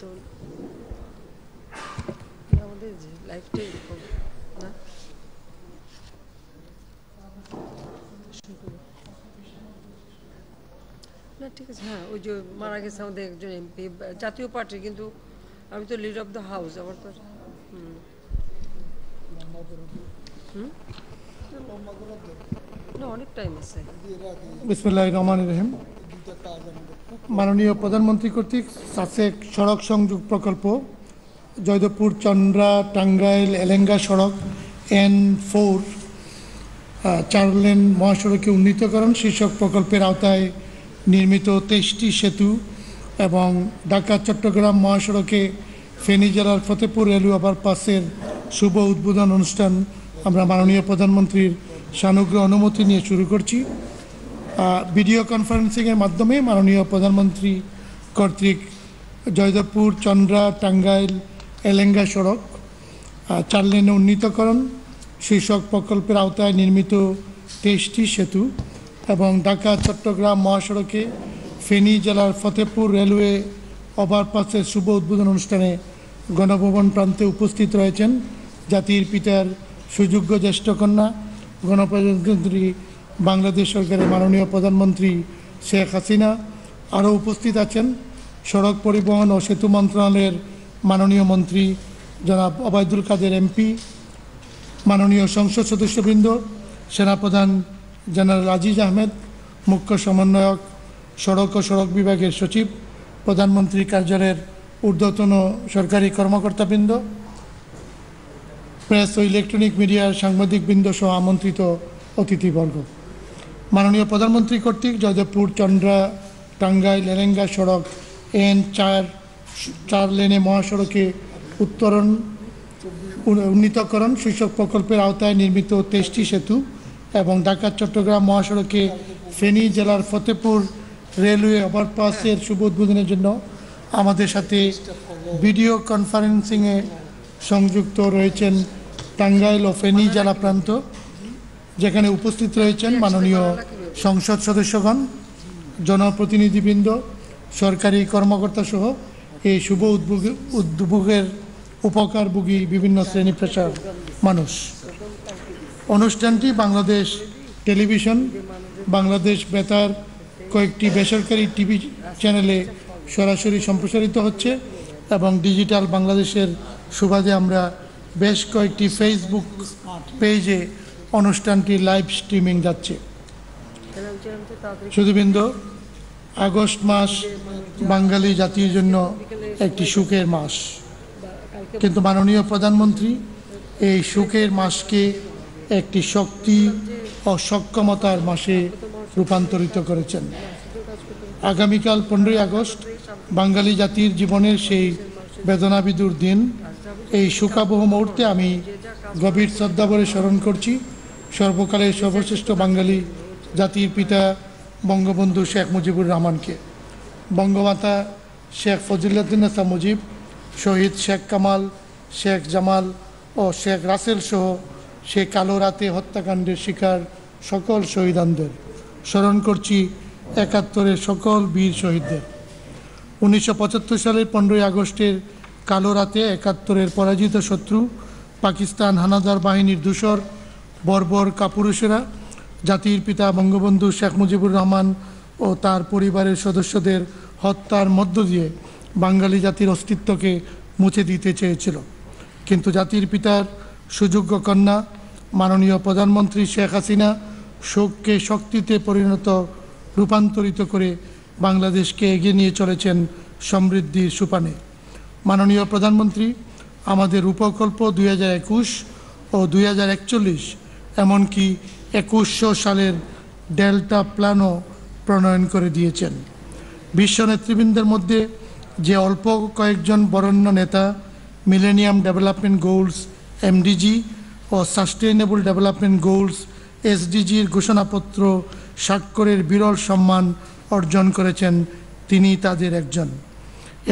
তো আমাদের লাইফটা এরকম না না ঠিক আছে হ্যাঁ ওই যে মারা গেছে আমাদের একজন এমপি জাতীয় পার্টি কিন্তু আমি তো লিড অফ দ্য হাউস আমার তো হুম হুম না অনেক টাইম আছে বিসমুল্লাহ রহমান রহিম মাননীয় প্রধানমন্ত্রী কর্তৃক সাসেক সড়ক সংযোগ প্রকল্প জয়দেবপুর চন্দ্রা টাঙ্গাইল এলেঙ্গা সড়ক এন ফোর চার লেন মহাসড়কে উন্নীতকরণ শীর্ষক প্রকল্পের আওতায় নির্মিত তেইশটি সেতু এবং ঢাকা চট্টগ্রাম মহাসড়কে ফেনী জেলার ফতেপুর রেলু ওভারপাসের শুভ উদ্বোধন অনুষ্ঠান আমরা মাননীয় প্রধানমন্ত্রীর সানুগ্রহ অনুমতি নিয়ে শুরু করছি ভিডিও কনফারেন্সিংয়ের মাধ্যমে মাননীয় প্রধানমন্ত্রী কর্তৃক জয়দেবপুর চন্দ্রা টাঙ্গাইল এলেঙ্গা সড়ক চার লেনে উন্নীতকরণ শীর্ষক প্রকল্পের আওতায় নির্মিত তেইশটি সেতু এবং ঢাকা চট্টগ্রাম মহাসড়কে ফেনী জেলার ফতেপুর রেলওয়ে ওভারপাসের শুভ উদ্বোধন অনুষ্ঠানে গণভবন প্রান্তে উপস্থিত রয়েছেন জাতির পিতার সুযোগ্য জ্যেষ্ঠকন্যা গণপ্রজাতন্ত্রী বাংলাদেশ সরকারের মাননীয় প্রধানমন্ত্রী শেখ হাসিনা আরও উপস্থিত আছেন সড়ক পরিবহন ও সেতু মন্ত্রণালয়ের মাননীয় মন্ত্রী জনাব অবায়দুল কাদের এমপি মাননীয় সংসদ সদস্যবৃন্দ সেনাপ্রধান জেনারেল আজিজ আহমেদ মুখ্য সমন্বয়ক সড়ক ও সড়ক বিভাগের সচিব প্রধানমন্ত্রী কার্যালয়ের ঊর্ধ্বতন সরকারি কর্মকর্তাবৃন্দ প্রেস ও ইলেকট্রনিক মিডিয়ার সাংবাদিকবৃন্দ সহ আমন্ত্রিত অতিথিবর্গ মাননীয় প্রধানমন্ত্রী কর্তৃক জয়দেবপুর চন্দ্রা টাঙ্গাইল এরেঙ্গা সড়ক এন চার চার লেনে মহাসড়কে উত্তরণ উন্নীতকরণ শীর্ষক প্রকল্পের আওতায় নির্মিত তেইশটি সেতু এবং ঢাকা চট্টগ্রাম মহাসড়কে ফেনী জেলার ফতেপুর রেলওয়ে ওভারপাসের শুভ উদ্বোধনের জন্য আমাদের সাথে ভিডিও কনফারেন্সিংয়ে সংযুক্ত রয়েছেন টাঙ্গাইল ও ফেনী জেলা প্রান্ত যেখানে উপস্থিত রয়েছেন মাননীয় সংসদ সদস্যগণ জনপ্রতিনিধিবৃন্দ সরকারি কর্মকর্তা সহ এই শুভ উদ্ভোগের উপকার উপকারভোগী বিভিন্ন শ্রেণী পেশার মানুষ অনুষ্ঠানটি বাংলাদেশ টেলিভিশন বাংলাদেশ বেতার কয়েকটি বেসরকারি টিভি চ্যানেলে সরাসরি সম্প্রসারিত হচ্ছে এবং ডিজিটাল বাংলাদেশের সুবাদে আমরা বেশ কয়েকটি ফেসবুক পেজে অনুষ্ঠানটি লাইভ স্ট্রিমিং যাচ্ছে শুধুবৃন্দ আগস্ট মাস বাঙালি জাতির জন্য একটি সুখের মাস কিন্তু মাননীয় প্রধানমন্ত্রী এই সুখের মাসকে একটি শক্তি ও সক্ষমতার মাসে রূপান্তরিত করেছেন আগামীকাল পনেরোই আগস্ট বাঙালি জাতির জীবনের সেই বেদনাবিদুর দিন এই শোকাবহ মুহূর্তে আমি গভীর শ্রদ্ধাভরে স্মরণ করছি সর্বকালের সর্বশ্রেষ্ঠ বাঙালি জাতির পিতা বঙ্গবন্ধু শেখ মুজিবুর রহমানকে বঙ্গমাতা শেখ আসা মুজিব শহীদ শেখ কামাল শেখ জামাল ও শেখ রাসেল সহ সে কালো রাতে হত্যাকাণ্ডের শিকার সকল শহীদানদের স্মরণ করছি একাত্তরের সকল বীর শহীদদের উনিশশো সালের পনেরোই আগস্টের কালো রাতে একাত্তরের পরাজিত শত্রু পাকিস্তান হানাদার বাহিনীর দূষর বর্বর কাপুরুষেরা জাতির পিতা বঙ্গবন্ধু শেখ মুজিবুর রহমান ও তার পরিবারের সদস্যদের হত্যার মধ্য দিয়ে বাঙালি জাতির অস্তিত্বকে মুছে দিতে চেয়েছিল কিন্তু জাতির পিতার সুযোগ্য কন্যা মাননীয় প্রধানমন্ত্রী শেখ হাসিনা শোককে শক্তিতে পরিণত রূপান্তরিত করে বাংলাদেশকে এগিয়ে নিয়ে চলেছেন সমৃদ্ধির সুপানে মাননীয় প্রধানমন্ত্রী আমাদের উপকল্প দুই ও দুই হাজার এমনকি একুশশো সালের ডেল্টা প্ল্যানও প্রণয়ন করে দিয়েছেন বিশ্ব নেতৃবৃন্দের মধ্যে যে অল্প কয়েকজন বরেণ্য নেতা মিলেনিয়াম ডেভেলপমেন্ট গোলস এমডিজি ও সাস্টেইনেবল ডেভেলপমেন্ট গোলস এসডিজির ঘোষণাপত্র স্বাক্ষরের বিরল সম্মান অর্জন করেছেন তিনি তাদের একজন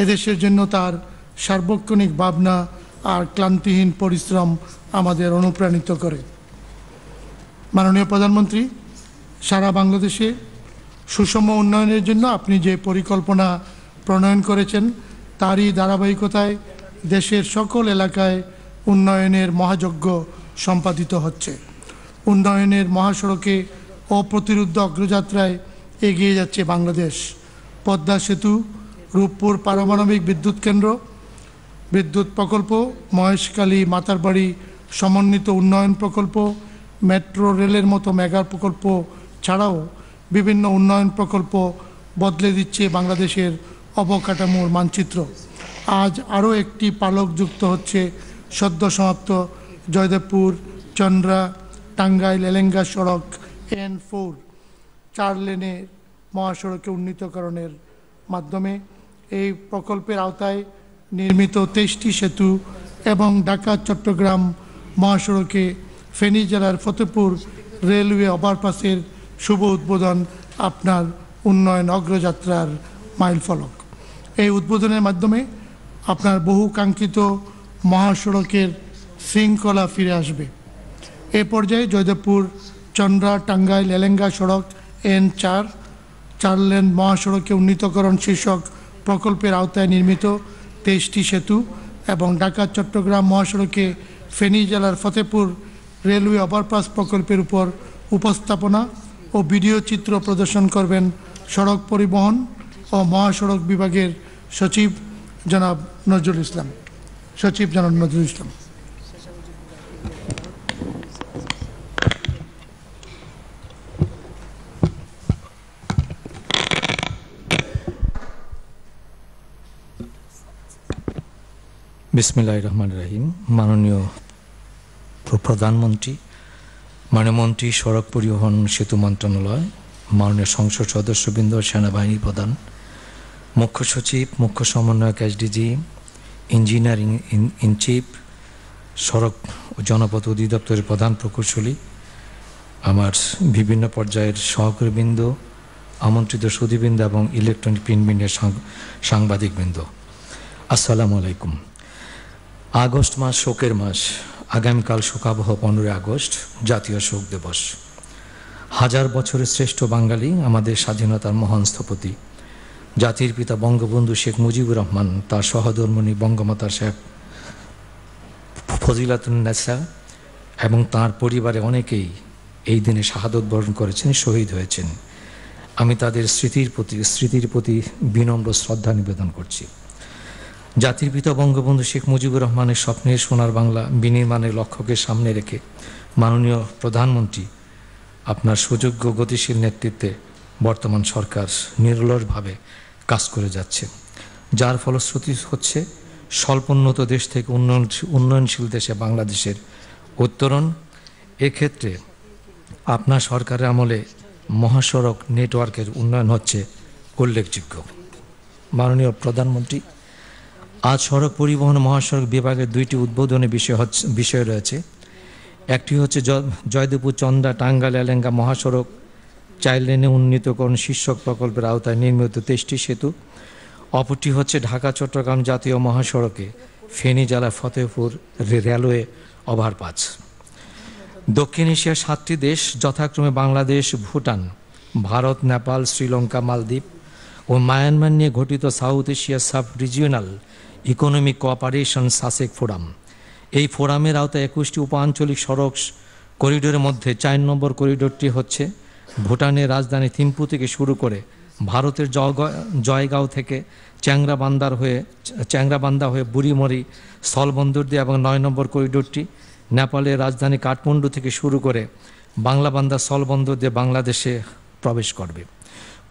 এদেশের জন্য তার সার্বক্ষণিক ভাবনা আর ক্লান্তিহীন পরিশ্রম আমাদের অনুপ্রাণিত করে মাননীয় প্রধানমন্ত্রী সারা বাংলাদেশে সুষম উন্নয়নের জন্য আপনি যে পরিকল্পনা প্রণয়ন করেছেন তারই ধারাবাহিকতায় দেশের সকল এলাকায় উন্নয়নের মহাযজ্ঞ সম্পাদিত হচ্ছে উন্নয়নের মহাসড়কে অপ্রতিরুদ্ধ অগ্রযাত্রায় এগিয়ে যাচ্ছে বাংলাদেশ পদ্মা সেতু রূপপুর পারমাণবিক বিদ্যুৎ কেন্দ্র বিদ্যুৎ প্রকল্প মহেশকালী মাতারবাড়ি সমন্বিত উন্নয়ন প্রকল্প মেট্রো রেলের মতো মেগা প্রকল্প ছাড়াও বিভিন্ন উন্নয়ন প্রকল্প বদলে দিচ্ছে বাংলাদেশের অবকাঠামোর মানচিত্র আজ আরও একটি পালক যুক্ত হচ্ছে সদ্য সমাপ্ত জয়দেবপুর চন্দ্রা টাঙ্গাইল এলেঙ্গা সড়ক এন ফোর চার লেনের মহাসড়কে উন্নীতকরণের মাধ্যমে এই প্রকল্পের আওতায় নির্মিত তেইশটি সেতু এবং ঢাকা চট্টগ্রাম মহাসড়কে ফেনী জেলার ফতেপুর রেলওয়ে ওভারপাসের শুভ উদ্বোধন আপনার উন্নয়ন অগ্রযাত্রার মাইলফলক এই উদ্বোধনের মাধ্যমে আপনার বহু কাঙ্ক্ষিত মহাসড়কের শৃঙ্খলা ফিরে আসবে এ পর্যায়ে জয়দেবপুর চন্দ্রা টাঙ্গাইল এলেঙ্গা সড়ক এন চার চার লেন মহাসড়কে উন্নীতকরণ শীর্ষক প্রকল্পের আওতায় নির্মিত তেইশটি সেতু এবং ঢাকা চট্টগ্রাম মহাসড়কে ফেনী জেলার ফতেপুর রেলওয়ে ওভারপাস প্রকল্পের উপর উপস্থাপনা ও ভিডিও চিত্র প্রদর্শন করবেন সড়ক পরিবহন ও মহাসড়ক বিভাগের সচিব জনাব নজরুল ইসলাম সচিব জনাব নজরুল ইসলাম বিসমিল্লাহ রহমান রাহিম মাননীয় প্রধানমন্ত্রী মাননীয় মন্ত্রী সড়ক পরিবহন সেতু মন্ত্রণালয় মাননীয় সংসদ সদস্যবৃন্দ সেনাবাহিনী প্রধান মুখ্য সচিব মুখ্য সমন্বয়ক এসডিজি ইঞ্জিনিয়ারিং ইন চিফ সড়ক ও জনপথ অধিদপ্তরের প্রধান প্রকৌশলী আমার বিভিন্ন পর্যায়ের সহকর্মীবৃন্দ আমন্ত্রিত সুদীবৃন্দ এবং ইলেকট্রনিক প্রিন্টবৃন্দের সাংবাদিকবৃন্দ আসসালামু আলাইকুম আগস্ট মাস শোকের মাস আগামীকাল শোকাবহ পনেরোই আগস্ট জাতীয় শোক দিবস হাজার বছরের শ্রেষ্ঠ বাঙালি আমাদের স্বাধীনতার মহান স্থপতি জাতির পিতা বঙ্গবন্ধু শেখ মুজিবুর রহমান তার সহধর্মণী বঙ্গমাতা শেখ ফজিলাতুন্নেসা এবং তার পরিবারে অনেকেই এই দিনে শাহাদত বরণ করেছেন শহীদ হয়েছেন আমি তাদের স্মৃতির প্রতি স্মৃতির প্রতি বিনম্র শ্রদ্ধা নিবেদন করছি জাতির পিতা বঙ্গবন্ধু শেখ মুজিবুর রহমানের স্বপ্নের সোনার বাংলা বিনির্মাণের লক্ষ্যকে সামনে রেখে মাননীয় প্রধানমন্ত্রী আপনার সুযোগ্য গতিশীল নেতৃত্বে বর্তমান সরকার নিরলসভাবে কাজ করে যাচ্ছে যার ফলশ্রুতি হচ্ছে স্বল্পোন্নত দেশ থেকে উন্নয়ন উন্নয়নশীল দেশে বাংলাদেশের উত্তরণ এক্ষেত্রে আপনার সরকারের আমলে মহাসড়ক নেটওয়ার্কের উন্নয়ন হচ্ছে উল্লেখযোগ্য মাননীয় প্রধানমন্ত্রী আজ সড়ক পরিবহন মহাসড়ক বিভাগের দুইটি উদ্বোধনের বিষয় হচ্ছে বিষয় রয়েছে একটি হচ্ছে জয়দেবপুর চন্দা টাঙ্গাল এলেঙ্গা মহাসড়ক চাইল্ড লেনে উন্নীতকরণ শীর্ষক প্রকল্পের আওতায় নির্মিত তেইশটি সেতু অপরটি হচ্ছে ঢাকা চট্টগ্রাম জাতীয় মহাসড়কে ফেনী জেলা ফতেহপুর রেলওয়ে ওভারপাস দক্ষিণ এশিয়ার সাতটি দেশ যথাক্রমে বাংলাদেশ ভুটান ভারত নেপাল শ্রীলঙ্কা মালদ্বীপ ও মায়ানমার নিয়ে গঠিত south Asia sub regional economic cooperation SASEC forum এই ফোরামের আওতায় একুশটি উপ আঞ্চলিক সড়ক করিডোরের মধ্যে চার নম্বর করিডোরটি হচ্ছে ভুটানের রাজধানী থিম্পু থেকে শুরু করে ভারতের জয়গাঁও থেকে চ্যাংরাবান্দার হয়ে চ্যাংরাবান্দা হয়ে বুড়িমরি স্থলবন্দর দিয়ে এবং নয় নম্বর করিডোরটি নেপালের রাজধানী কাঠমান্ডু থেকে শুরু করে বাংলাবান্দা স্থলবন্দর দিয়ে বাংলাদেশে প্রবেশ করবে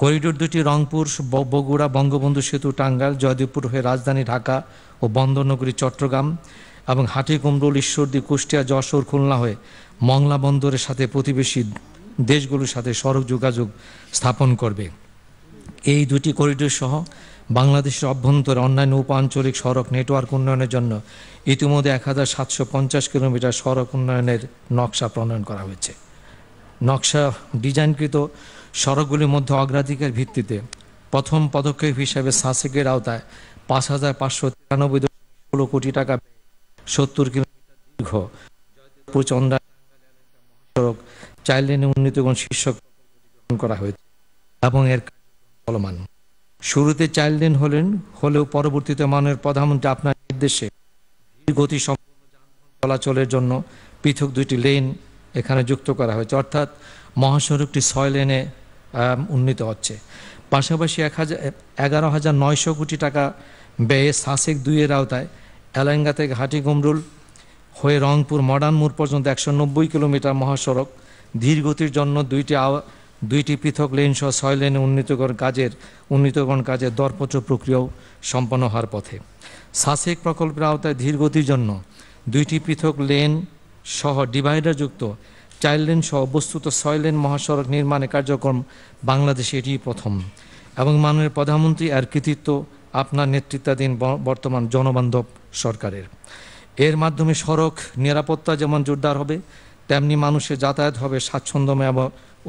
করিডোর দুটি রংপুর বগুড়া বঙ্গবন্ধু সেতু টাঙ্গাইল জয়দেবপুর হয়ে রাজধানী ঢাকা ও বন্দরনগরী চট্টগ্রাম এবং কুমরুল ঈশ্বরদী কুষ্টিয়া যশোর খুলনা হয়ে মংলা বন্দরের সাথে প্রতিবেশী দেশগুলোর সাথে সড়ক যোগাযোগ স্থাপন করবে এই দুটি করিডোর সহ বাংলাদেশের অভ্যন্তরে অন্যান্য উপ আঞ্চলিক সড়ক নেটওয়ার্ক উন্নয়নের জন্য ইতিমধ্যে এক হাজার সাতশো পঞ্চাশ কিলোমিটার সড়ক উন্নয়নের নকশা প্রণয়ন করা হয়েছে নকশা ডিজাইনকৃত সড়কগুলির মধ্যে অগ্রাধিকার ভিত্তিতে প্রথম পদক্ষেপ হিসেবে সাসেকের আওতায় পাঁচ হাজার পাঁচশো তিরানব্বই ষোলো কোটি টাকা সত্তর কিলোমিটার দীর্ঘ প্রচণ্ডা সড়ক চাইল্ড উন্নীতগণ শীর্ষক করা হয়েছে এবং এর চলমান শুরুতে চাইল্ড লেন হলেন হলেও পরবর্তীতে মানের প্রধানমন্ত্রী আপনার নির্দেশে গতি চলাচলের জন্য পৃথক দুইটি লেন এখানে যুক্ত করা হয়েছে অর্থাৎ মহাসড়কটি ছয় লেনে উন্নীত হচ্ছে পাশাপাশি এক হাজার এগারো হাজার নয়শো কোটি টাকা ব্যয়ে সাসেক দুইয়ের আওতায় এলাঙ্গা থেকে হাটি গমরুল হয়ে রংপুর মডার্ন মোড় পর্যন্ত একশো নব্বই কিলোমিটার মহাসড়ক ধীরগতির জন্য দুইটি দুইটি পৃথক লেন সহ ছয় লেনে উন্নীতকরণ কাজের উন্নীতকরণ কাজের দরপত্র প্রক্রিয়াও সম্পন্ন হওয়ার পথে সাসেক প্রকল্পের আওতায় ধীরগতির জন্য দুইটি পৃথক লেন সহ ডিভাইডারযুক্ত চার লেন সহ বস্তুত ছয় লেন মহাসড়ক নির্মাণে কার্যক্রম বাংলাদেশে এটিই প্রথম এবং মাননীয় প্রধানমন্ত্রী এর কৃতিত্ব আপনার নেতৃত্বাধীন বর্তমান জনবান্ধব সরকারের এর মাধ্যমে সড়ক নিরাপত্তা যেমন জোরদার হবে তেমনি মানুষের যাতায়াত হবে স্বাচ্ছন্দ্যময়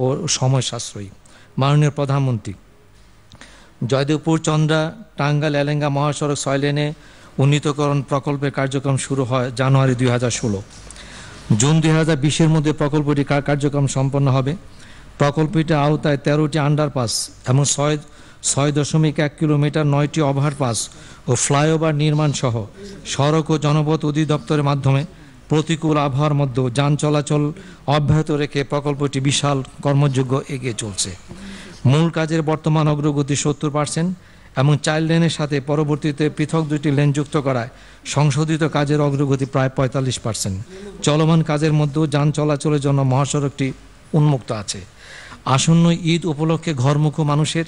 ও সময় সাশ্রয়ী মাননীয় প্রধানমন্ত্রী জয়দেবপুর চন্দ্রা টাঙ্গাল এলেঙ্গা মহাসড়ক ছয় লেনে উন্নীতকরণ প্রকল্পের কার্যক্রম শুরু হয় জানুয়ারি দুই জুন দুই হাজার বিশের মধ্যে প্রকল্পটি কার্যক্রম সম্পন্ন হবে প্রকল্পটির আওতায় তেরোটি আন্ডারপাস এবং ছয় ছয় দশমিক এক কিলোমিটার নয়টি ওভারপাস ও ফ্লাইওভার নির্মাণ সহ সড়ক ও জনপথ অধিদপ্তরের মাধ্যমে প্রতিকূল আবহাওয়ার মধ্যেও যান চলাচল অব্যাহত রেখে প্রকল্পটি বিশাল কর্মযোগ্য এগিয়ে চলছে মূল কাজের বর্তমান অগ্রগতি সত্তর পার্সেন্ট এবং চাইল্ড লেনের সাথে পরবর্তীতে পৃথক দুটি লেন যুক্ত করায় সংশোধিত কাজের অগ্রগতি প্রায় পঁয়তাল্লিশ পার্সেন্ট চলমান কাজের মধ্যেও যান চলাচলের জন্য মহাসড়কটি উন্মুক্ত আছে আসন্ন ঈদ উপলক্ষে ঘরমুখ মানুষের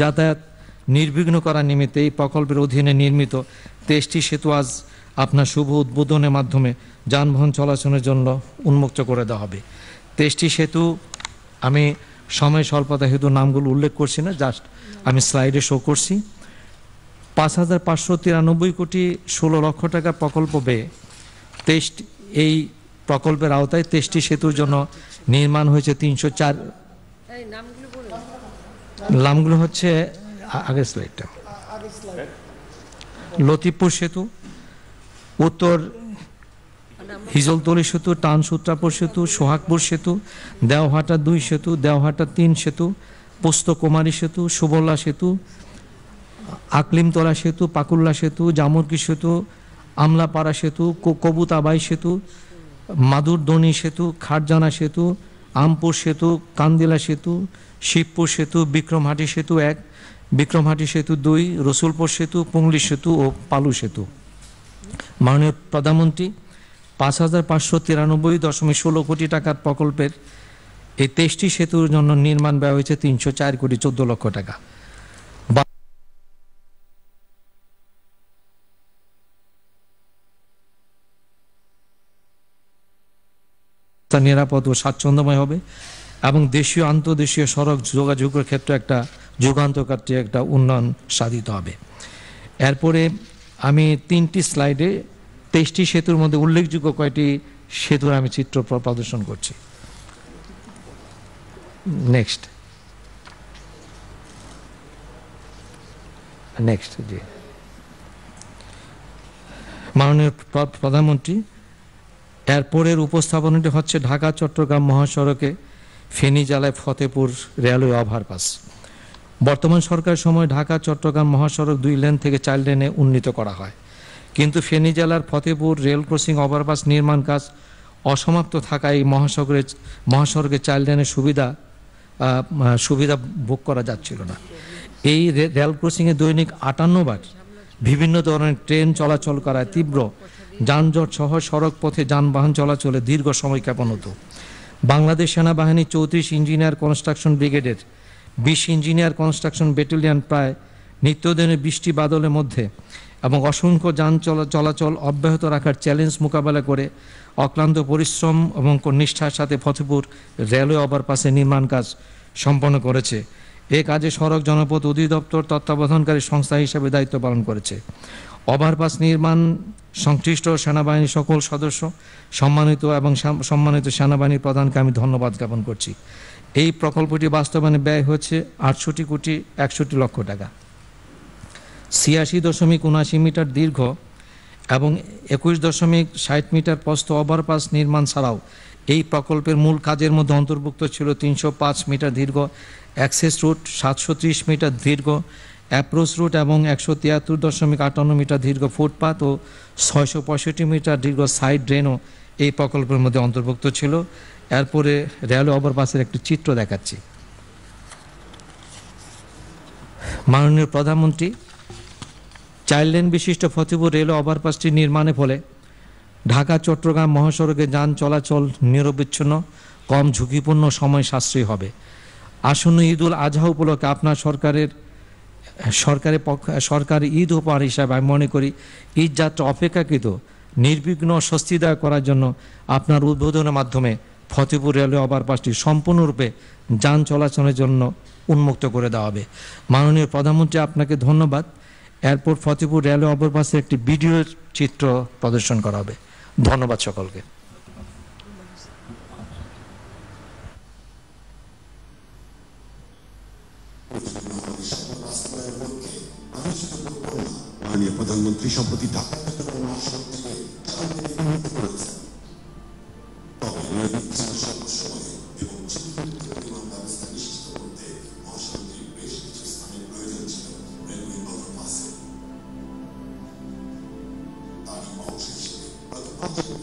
যাতায়াত নির্বিঘ্ন করার নিমিত্তে এই প্রকল্পের অধীনে নির্মিত তেষ্টি সেতু আজ আপনার শুভ উদ্বোধনের মাধ্যমে যানবাহন চলাচলের জন্য উন্মুক্ত করে দেওয়া হবে তেষ্টি সেতু আমি সময় স্বল্পতা হেতু নামগুলো উল্লেখ করছি না জাস্ট আমি স্লাইডে শো করছি পাঁচ হাজার পাঁচশো তিরানব্বই কোটি ষোলো লক্ষ টাকা প্রকল্প বে তেইশ এই প্রকল্পের আওতায় তেইশটি সেতুর জন্য নির্মাণ হয়েছে তিনশো চার নামগুলো হচ্ছে আগের স্লাইডটা লতিফপুর সেতু উত্তর হিজলতলি সেতু টান সেতু সোহাগপুর সেতু দেওহাটা দুই সেতু দেওহাটা তিন সেতু পোস্তকুমারী সেতু সুবল্লা সেতু আকলিমতলা সেতু পাকুল্লা সেতু জামরকি সেতু আমলাপাড়া সেতু কবুতাবাই সেতু মাদুরদনী সেতু খারজানা সেতু আমপুর সেতু কান্দিলা সেতু শিবপুর সেতু বিক্রমহাটি সেতু এক বিক্রমহাটি সেতু দুই রসুলপুর সেতু পুংলি সেতু ও পালু সেতু মাননীয় প্রধানমন্ত্রী পাঁচ হাজার পাঁচশো তিরানব্বই দশমিক ষোলো কোটি টাকার প্রকল্পের এই তেইশটি সেতুর জন্য নির্মাণ ব্যয় হয়েছে তিনশো চার কোটি চোদ্দ লক্ষ টাকা নিরাপদ ও স্বাচ্ছন্দ্যময় হবে এবং দেশীয় আন্তঃদেশীয় সড়ক যোগাযোগের ক্ষেত্রে একটা যুগান্তকারী একটা উন্নয়ন সাধিত হবে এরপরে আমি তিনটি স্লাইডে তেইশটি সেতুর মধ্যে উল্লেখযোগ্য কয়টি সেতুর আমি চিত্র প্রদর্শন করছি নেক্সট নেক্সট জি মাননীয় প্রধানমন্ত্রী এরপরের উপস্থাপনাটি হচ্ছে ঢাকা চট্টগ্রাম মহাসড়কে ফেনী জেলায় ফতেপুর রেলওয়ে ওভারপাস বর্তমান সরকার সময় ঢাকা চট্টগ্রাম মহাসড়ক দুই লেন থেকে চার লেনে উন্নীত করা হয় কিন্তু ফেনী জেলার ফতেপুর রেল ক্রসিং ওভারপাস নির্মাণ কাজ অসমাপ্ত থাকায় মহাসড়কের মহাসড়কের চাইল্ড লাইনের সুবিধা সুবিধা ভোগ করা যাচ্ছিল না এই রেল ক্রসিংয়ে দৈনিক আটান্নবার বিভিন্ন ধরনের ট্রেন চলাচল করায় তীব্র যানজট সহ সড়ক পথে যানবাহন চলাচলে দীর্ঘ সময় জ্ঞাপন হতো বাংলাদেশ সেনাবাহিনী চৌত্রিশ ইঞ্জিনিয়ার কনস্ট্রাকশন ব্রিগেডের বিশ ইঞ্জিনিয়ার কনস্ট্রাকশন ব্যাটালিয়ান প্রায় নিত্যদিনে বৃষ্টি বাদলের মধ্যে এবং অসংখ্য যান চলাচল অব্যাহত রাখার চ্যালেঞ্জ মোকাবেলা করে অক্লান্ত পরিশ্রম এবং নিষ্ঠার সাথে ফতেপুর রেলওয়ে ওভারপাসের নির্মাণ কাজ সম্পন্ন করেছে এ কাজে সড়ক জনপথ অধিদপ্তর তত্ত্বাবধানকারী সংস্থা হিসেবে দায়িত্ব পালন করেছে ওভারপাস নির্মাণ সংশ্লিষ্ট সেনাবাহিনীর সকল সদস্য সম্মানিত এবং সম্মানিত সেনাবাহিনীর প্রধানকে আমি ধন্যবাদ জ্ঞাপন করছি এই প্রকল্পটি বাস্তবায়নে ব্যয় হচ্ছে আটষট্টি কোটি একষট্টি লক্ষ টাকা ছিয়াশি দশমিক উনাশি মিটার দীর্ঘ এবং একুশ দশমিক ষাট মিটার প্রস্থ ওভারপাস নির্মাণ ছাড়াও এই প্রকল্পের মূল কাজের মধ্যে অন্তর্ভুক্ত ছিল তিনশো পাঁচ মিটার দীর্ঘ অ্যাক্সেস রুট সাতশো ত্রিশ মিটার দীর্ঘ অ্যাপ্রোচ রুট এবং একশো তিয়াত্তর দশমিক আটান্ন মিটার দীর্ঘ ফুটপাথ ও ছয়শো পঁয়ষট্টি মিটার দীর্ঘ সাইড ড্রেনও এই প্রকল্পের মধ্যে অন্তর্ভুক্ত ছিল এরপরে রেলওয়ে ওভারপাসের একটি চিত্র দেখাচ্ছি মাননীয় প্রধানমন্ত্রী চাইল্ডলাইন লেন বিশিষ্ট ফতেপুর রেল ওভারপাসটি নির্মাণের ফলে ঢাকা চট্টগ্রাম মহাসড়কে যান চলাচল নিরবিচ্ছিন্ন কম ঝুঁকিপূর্ণ সময় সাশ্রয়ী হবে আসন্ন ঈদ উল আজহা উপলক্ষে আপনার সরকারের সরকারের পক্ষ সরকার ঈদ উপহার হিসাবে আমি মনে করি ঈদ যাত্রা অপেক্ষাকৃত নির্বিঘ্ন স্বস্তিদায়ক করার জন্য আপনার উদ্বোধনের মাধ্যমে ফতেপুর রেলওয়ে ওভারপাসটি সম্পূর্ণরূপে যান চলাচলের জন্য উন্মুক্ত করে দেওয়া হবে মাননীয় প্রধানমন্ত্রী আপনাকে ধন্যবাদ এয়ারপোর্ট ফতেপুর রেলওয়ে অপরপাশে একটি ভিডিও চিত্র প্রদর্শন করা হবে ধন্যবাদ সকলকে প্রধানমন্ত্রী সম্প্রতি ঢাকা Thank you.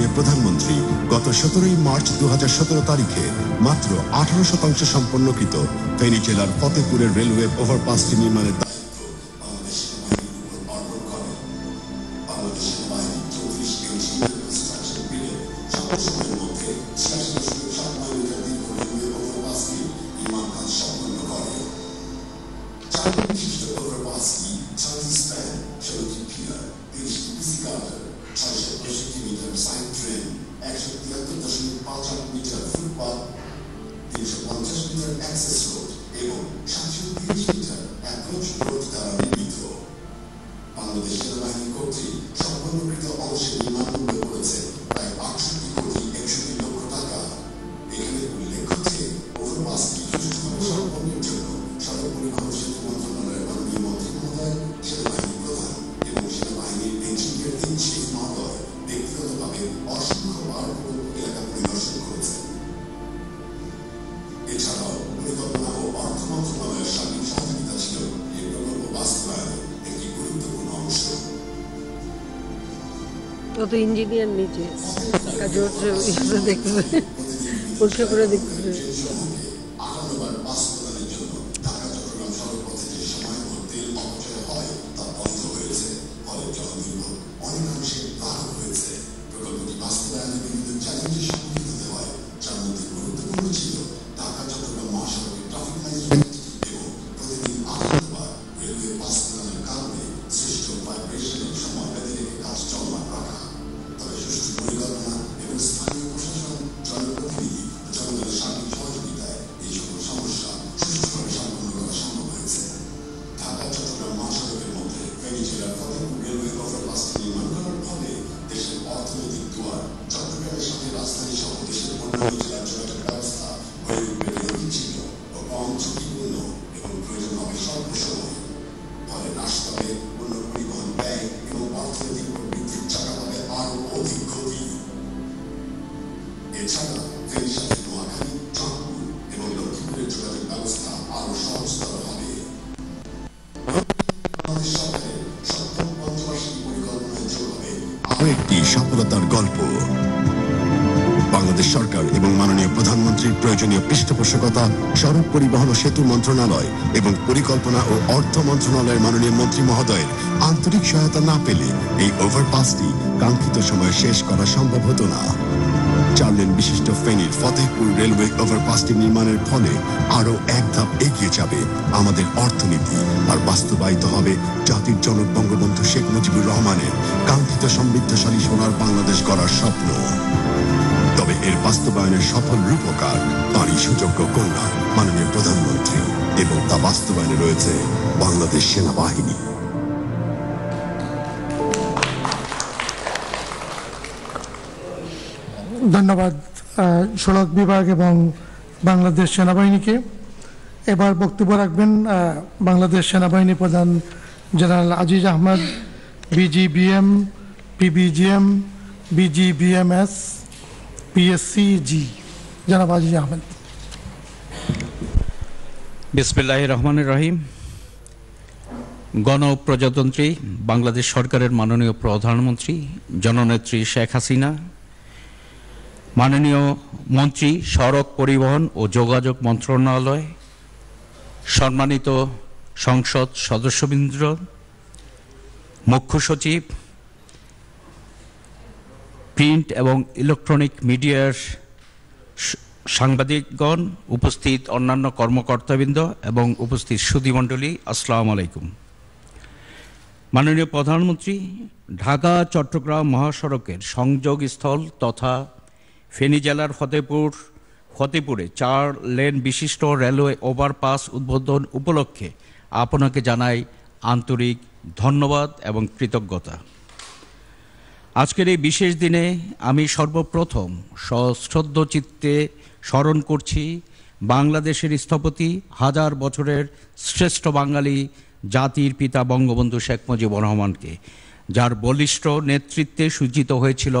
মাননীয় প্রধানমন্ত্রী গত সতেরোই মার্চ দু তারিখে মাত্র আঠারো শতাংশ সম্পন্নকৃত ফেনী জেলার ফতেপুরের রেলওয়ে ওভারপাসটি নির্মাণের মন্ত্রণালয় এবং পরিকল্পনা ও অর্থ মন্ত্রণালয়ের মাননীয় মন্ত্রী মহোদয়ের আন্তরিক সহায়তা না পেলে এই ওভারপাসটি কাঙ্ক্ষিত সময়ে শেষ করা সম্ভব হতো না চার লেন বিশিষ্ট ফেনীর ফতেহপুর রেলওয়ে ওভারপাসটি নির্মাণের ফলে আরও এক ধাপ এগিয়ে যাবে আমাদের অর্থনীতি আর বাস্তবায়িত হবে জাতির জনক বঙ্গবন্ধু শেখ মুজিবুর রহমানের কাঙ্ক্ষিত সমৃদ্ধশালী সোনার বাংলাদেশ গড়ার স্বপ্ন এর বাস্তবায়নের সফল রূপকার তাঁরই সুযোগ্য কন্যা মাননীয় প্রধানমন্ত্রী এবং তা বাস্তবায়নে রয়েছে বাংলাদেশ সেনাবাহিনী ধন্যবাদ সড়ক বিভাগ এবং বাংলাদেশ সেনাবাহিনীকে এবার বক্তব্য রাখবেন বাংলাদেশ সেনাবাহিনী প্রধান general Aziz Ahmed BGBM PBGM BGBMS PSC G জনাব আজিজ আহমেদ বিসমিল্লাহ রহমানুর রহিম গণপ্রজাতন্ত্রী বাংলাদেশ সরকারের মাননীয় প্রধানমন্ত্রী জননেত্রী শেখ হাসিনা মাননীয় মন্ত্রী সড়ক পরিবহন ও যোগাযোগ মন্ত্রণালয় সম্মানিত সংসদ সদস্যবৃন্দ মুখ্য সচিব প্রিন্ট এবং ইলেকট্রনিক মিডিয়ার সাংবাদিকগণ উপস্থিত অন্যান্য কর্মকর্তাবৃন্দ এবং উপস্থিত সুদীমণ্ডলী আসসালামু আলাইকুম মাননীয় প্রধানমন্ত্রী ঢাকা চট্টগ্রাম মহাসড়কের সংযোগস্থল তথা ফেনী জেলার ফতেপুর ফতেপুরে চার লেন বিশিষ্ট রেলওয়ে ওভারপাস উদ্বোধন উপলক্ষে আপনাকে জানাই আন্তরিক ধন্যবাদ এবং কৃতজ্ঞতা আজকের এই বিশেষ দিনে আমি সর্বপ্রথম সশ্রদ্ধ চিত্তে স্মরণ করছি বাংলাদেশের স্থপতি হাজার বছরের শ্রেষ্ঠ বাঙালি জাতির পিতা বঙ্গবন্ধু শেখ মুজিবুর রহমানকে যার বলিষ্ঠ নেতৃত্বে সূচিত হয়েছিল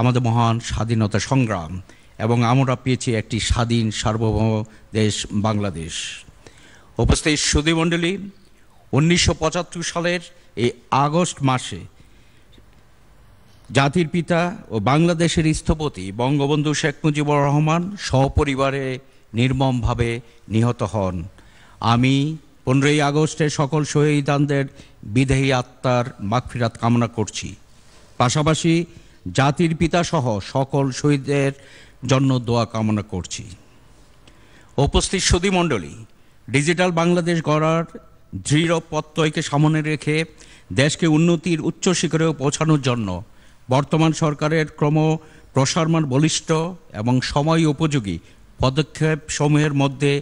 আমাদের মহান স্বাধীনতা সংগ্রাম এবং আমরা পেয়েছি একটি স্বাধীন সার্বভৌম দেশ বাংলাদেশ উপস্থিত সুদীমণ্ডলী উনিশশো সালের এই আগস্ট মাসে জাতির পিতা ও বাংলাদেশের স্থপতি বঙ্গবন্ধু শেখ মুজিবুর রহমান সহপরিবারে নির্মমভাবে নিহত হন আমি পনেরোই আগস্টে সকল শহীদানদের বিদেহী আত্মার মাগফিরাত কামনা করছি পাশাপাশি জাতির পিতা সহ সকল শহীদদের জন্য দোয়া কামনা করছি উপস্থিত সুদীমণ্ডলী ডিজিটাল বাংলাদেশ গড়ার দৃঢ় প্রত্যয়কে সামনে রেখে দেশকে উন্নতির উচ্চ শিখরে পৌঁছানোর জন্য বর্তমান সরকারের ক্রম প্রসারমান বলিষ্ঠ এবং সময় উপযোগী পদক্ষেপ সমূহের মধ্যে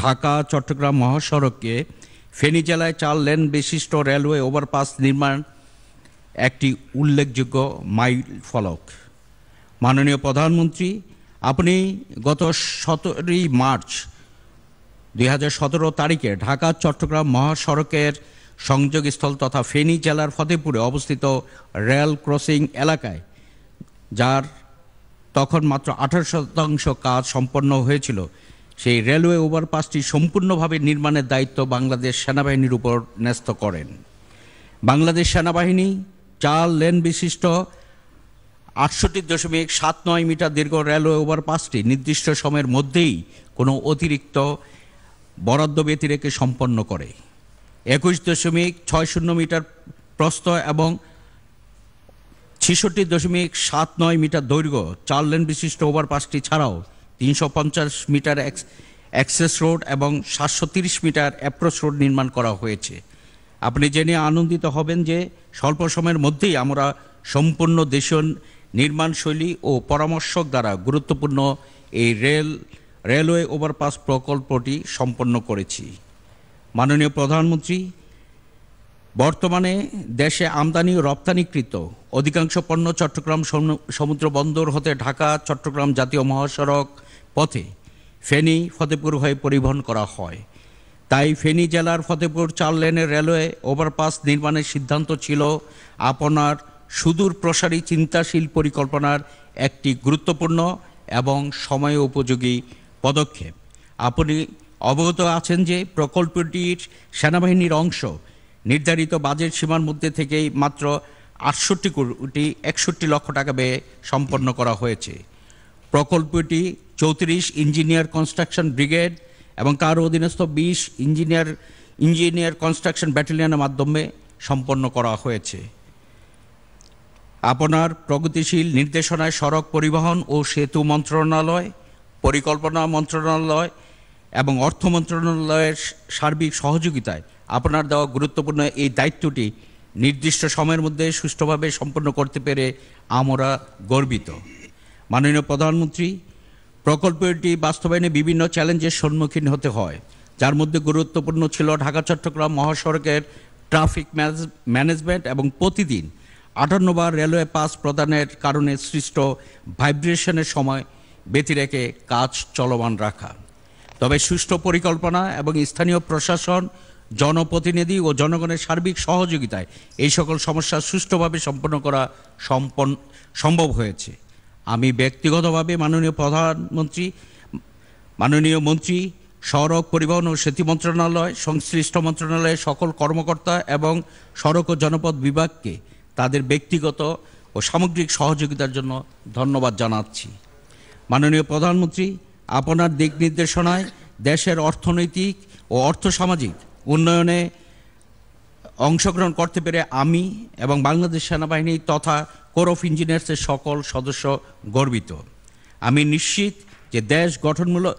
ঢাকা চট্টগ্রাম মহাসড়কে ফেনী জেলায় চার লেন বিশিষ্ট রেলওয়ে ওভারপাস নির্মাণ একটি উল্লেখযোগ্য মাইল ফলক মাননীয় প্রধানমন্ত্রী আপনি গত সতেরোই মার্চ দুই তারিখে ঢাকা চট্টগ্রাম মহাসড়কের সংযোগস্থল তথা ফেনী জেলার ফতেপুরে অবস্থিত রেল ক্রসিং এলাকায় যার তখন মাত্র আঠারো শতাংশ কাজ সম্পন্ন হয়েছিল সেই রেলওয়ে ওভারপাসটি সম্পূর্ণভাবে নির্মাণের দায়িত্ব বাংলাদেশ সেনাবাহিনীর উপর ন্যস্ত করেন বাংলাদেশ সেনাবাহিনী চার লেন বিশিষ্ট আটষট্টি দশমিক সাত নয় মিটার দীর্ঘ রেলওয়ে ওভারপাসটি নির্দিষ্ট সময়ের মধ্যেই কোনো অতিরিক্ত বরাদ্দ ব্যতিরেকে সম্পন্ন করে একুশ দশমিক ছয় শূন্য মিটার প্রস্থ এবং ছেষট্টি দশমিক সাত নয় মিটার দৈর্ঘ্য চার লেন বিশিষ্ট ওভারপাসটি ছাড়াও তিনশো পঞ্চাশ মিটার অ্যাক্সেস রোড এবং সাতশো তিরিশ মিটার অ্যাপ্রোচ রোড নির্মাণ করা হয়েছে আপনি জেনে আনন্দিত হবেন যে স্বল্প সময়ের মধ্যেই আমরা সম্পূর্ণ দেশীয় নির্মাণশৈলী ও পরামর্শক দ্বারা গুরুত্বপূর্ণ এই রেল রেলওয়ে ওভারপাস প্রকল্পটি সম্পন্ন করেছি মাননীয় প্রধানমন্ত্রী বর্তমানে দেশে আমদানি ও রপ্তানিকৃত অধিকাংশ পণ্য চট্টগ্রাম সমুদ্র বন্দর হতে ঢাকা চট্টগ্রাম জাতীয় মহাসড়ক পথে ফেনী ফতেপুর হয়ে পরিবহন করা হয় তাই ফেনী জেলার ফতেপুর চার লেনের রেলওয়ে ওভারপাস নির্মাণের সিদ্ধান্ত ছিল আপনার সুদূর প্রসারী চিন্তাশীল পরিকল্পনার একটি গুরুত্বপূর্ণ এবং সময় উপযোগী পদক্ষেপ আপনি অবগত আছেন যে প্রকল্পটির সেনাবাহিনীর অংশ নির্ধারিত বাজেট সীমার মধ্যে থেকেই মাত্র আটষট্টি কোটি একষট্টি লক্ষ টাকা ব্যয়ে সম্পন্ন করা হয়েছে প্রকল্পটি চৌত্রিশ ইঞ্জিনিয়ার কনস্ট্রাকশন ব্রিগেড এবং তার অধীনস্থ বিশ ইঞ্জিনিয়ার ইঞ্জিনিয়ার কনস্ট্রাকশন ব্যাটালিয়নের মাধ্যমে সম্পন্ন করা হয়েছে আপনার প্রগতিশীল নির্দেশনায় সড়ক পরিবহন ও সেতু মন্ত্রণালয় পরিকল্পনা মন্ত্রণালয় এবং অর্থ মন্ত্রণালয়ের সার্বিক সহযোগিতায় আপনার দেওয়া গুরুত্বপূর্ণ এই দায়িত্বটি নির্দিষ্ট সময়ের মধ্যে সুষ্ঠুভাবে সম্পন্ন করতে পেরে আমরা গর্বিত মাননীয় প্রধানমন্ত্রী প্রকল্পটি বাস্তবায়নে বিভিন্ন চ্যালেঞ্জের সম্মুখীন হতে হয় যার মধ্যে গুরুত্বপূর্ণ ছিল ঢাকা চট্টগ্রাম মহাসড়কের ট্রাফিক ম্যানেজমেন্ট এবং প্রতিদিন আটান্নবার রেলওয়ে পাস প্রদানের কারণে সৃষ্ট ভাইব্রেশনের সময় ব্যতিরেকে কাজ চলমান রাখা তবে সুষ্ঠু পরিকল্পনা এবং স্থানীয় প্রশাসন জনপ্রতিনিধি ও জনগণের সার্বিক সহযোগিতায় এই সকল সমস্যা সুষ্ঠুভাবে সম্পন্ন করা সম্পন্ন সম্ভব হয়েছে আমি ব্যক্তিগতভাবে মাননীয় প্রধানমন্ত্রী মাননীয় মন্ত্রী সড়ক পরিবহন ও সেতু মন্ত্রণালয় সংশ্লিষ্ট মন্ত্রণালয়ের সকল কর্মকর্তা এবং সড়ক ও জনপথ বিভাগকে তাদের ব্যক্তিগত ও সামগ্রিক সহযোগিতার জন্য ধন্যবাদ জানাচ্ছি মাননীয় প্রধানমন্ত্রী আপনার দিক নির্দেশনায় দেশের অর্থনৈতিক ও অর্থসামাজিক উন্নয়নে অংশগ্রহণ করতে পেরে আমি এবং বাংলাদেশ সেনাবাহিনী তথা কোর অফ ইঞ্জিনিয়ার্সের সকল সদস্য গর্বিত আমি নিশ্চিত যে দেশ গঠনমূলক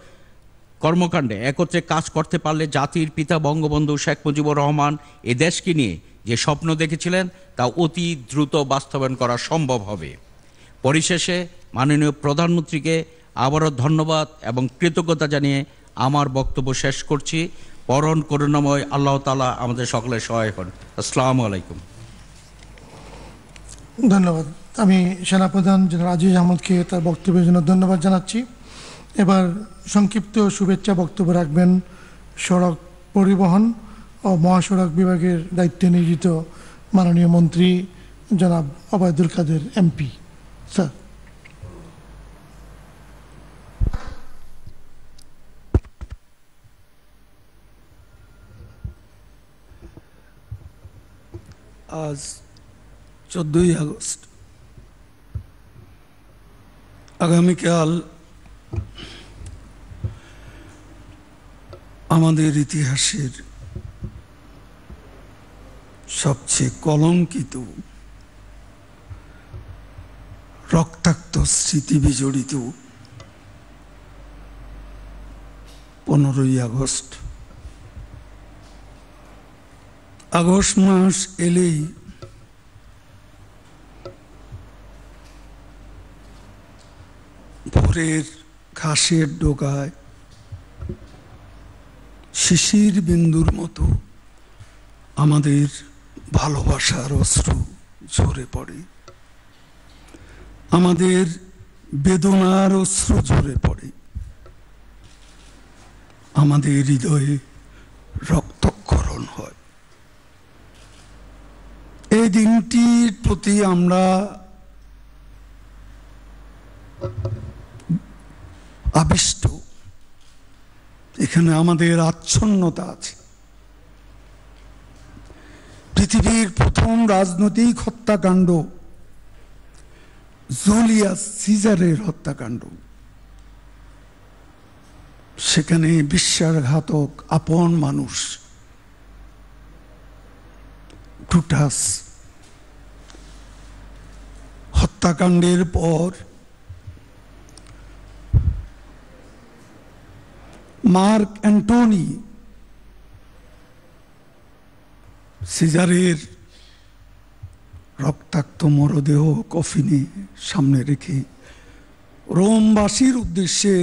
কর্মকাণ্ডে একত্রে কাজ করতে পারলে জাতির পিতা বঙ্গবন্ধু শেখ মুজিবুর রহমান এ দেশকে নিয়ে যে স্বপ্ন দেখেছিলেন তা অতি দ্রুত বাস্তবায়ন করা সম্ভব হবে পরিশেষে মাননীয় প্রধানমন্ত্রীকে আবারও ধন্যবাদ এবং কৃতজ্ঞতা জানিয়ে আমার বক্তব্য শেষ করছি পরণ করুণাময় আল্লাহ তালা আমাদের সকলের সহায় হন আসসালামু আলাইকুম ধন্যবাদ আমি সেনাপ্রধান জেনারেল আজিজ আহমদকে তার বক্তব্যের জন্য ধন্যবাদ জানাচ্ছি এবার সংক্ষিপ্ত শুভেচ্ছা বক্তব্য রাখবেন সড়ক পরিবহন ও মহাসড়ক বিভাগের দায়িত্বে নিয়োজিত মাননীয় মন্ত্রী জনাব অবায়দুল কাদের এমপি স্যার আজ চোদ্দোই আগস্ট আগামীকাল আমাদের ইতিহাসের সবচেয়ে কলঙ্কিত রক্তাক্ত স্মৃতি বিজড়িত পনেরোই আগস্ট আগস্ট মাস এলেই ভোরের ঘাসের ডোকায় শিশির বিন্দুর মতো আমাদের ভালোবাসার অশ্রু ঝরে পড়ে আমাদের বেদনার অশ্রু ঝরে পড়ে আমাদের হৃদয়ে রক্তক্ষরণ হয় এই দিনটির প্রতি আমরা আবিষ্ট এখানে আমাদের আচ্ছন্নতা আছে পৃথিবীর প্রথম রাজনৈতিক হত্যাকাণ্ড জুলিয়াস সিজারের হত্যাকাণ্ড সেখানে বিশ্বাসঘাতক আপন মানুষ ঠুটাস হত্যাকাণ্ডের পর মার্ক অ্যান্টনি সিজারের রক্তাক্ত মরদেহ কফিনে সামনে রেখে রোমবাসীর উদ্দেশ্যে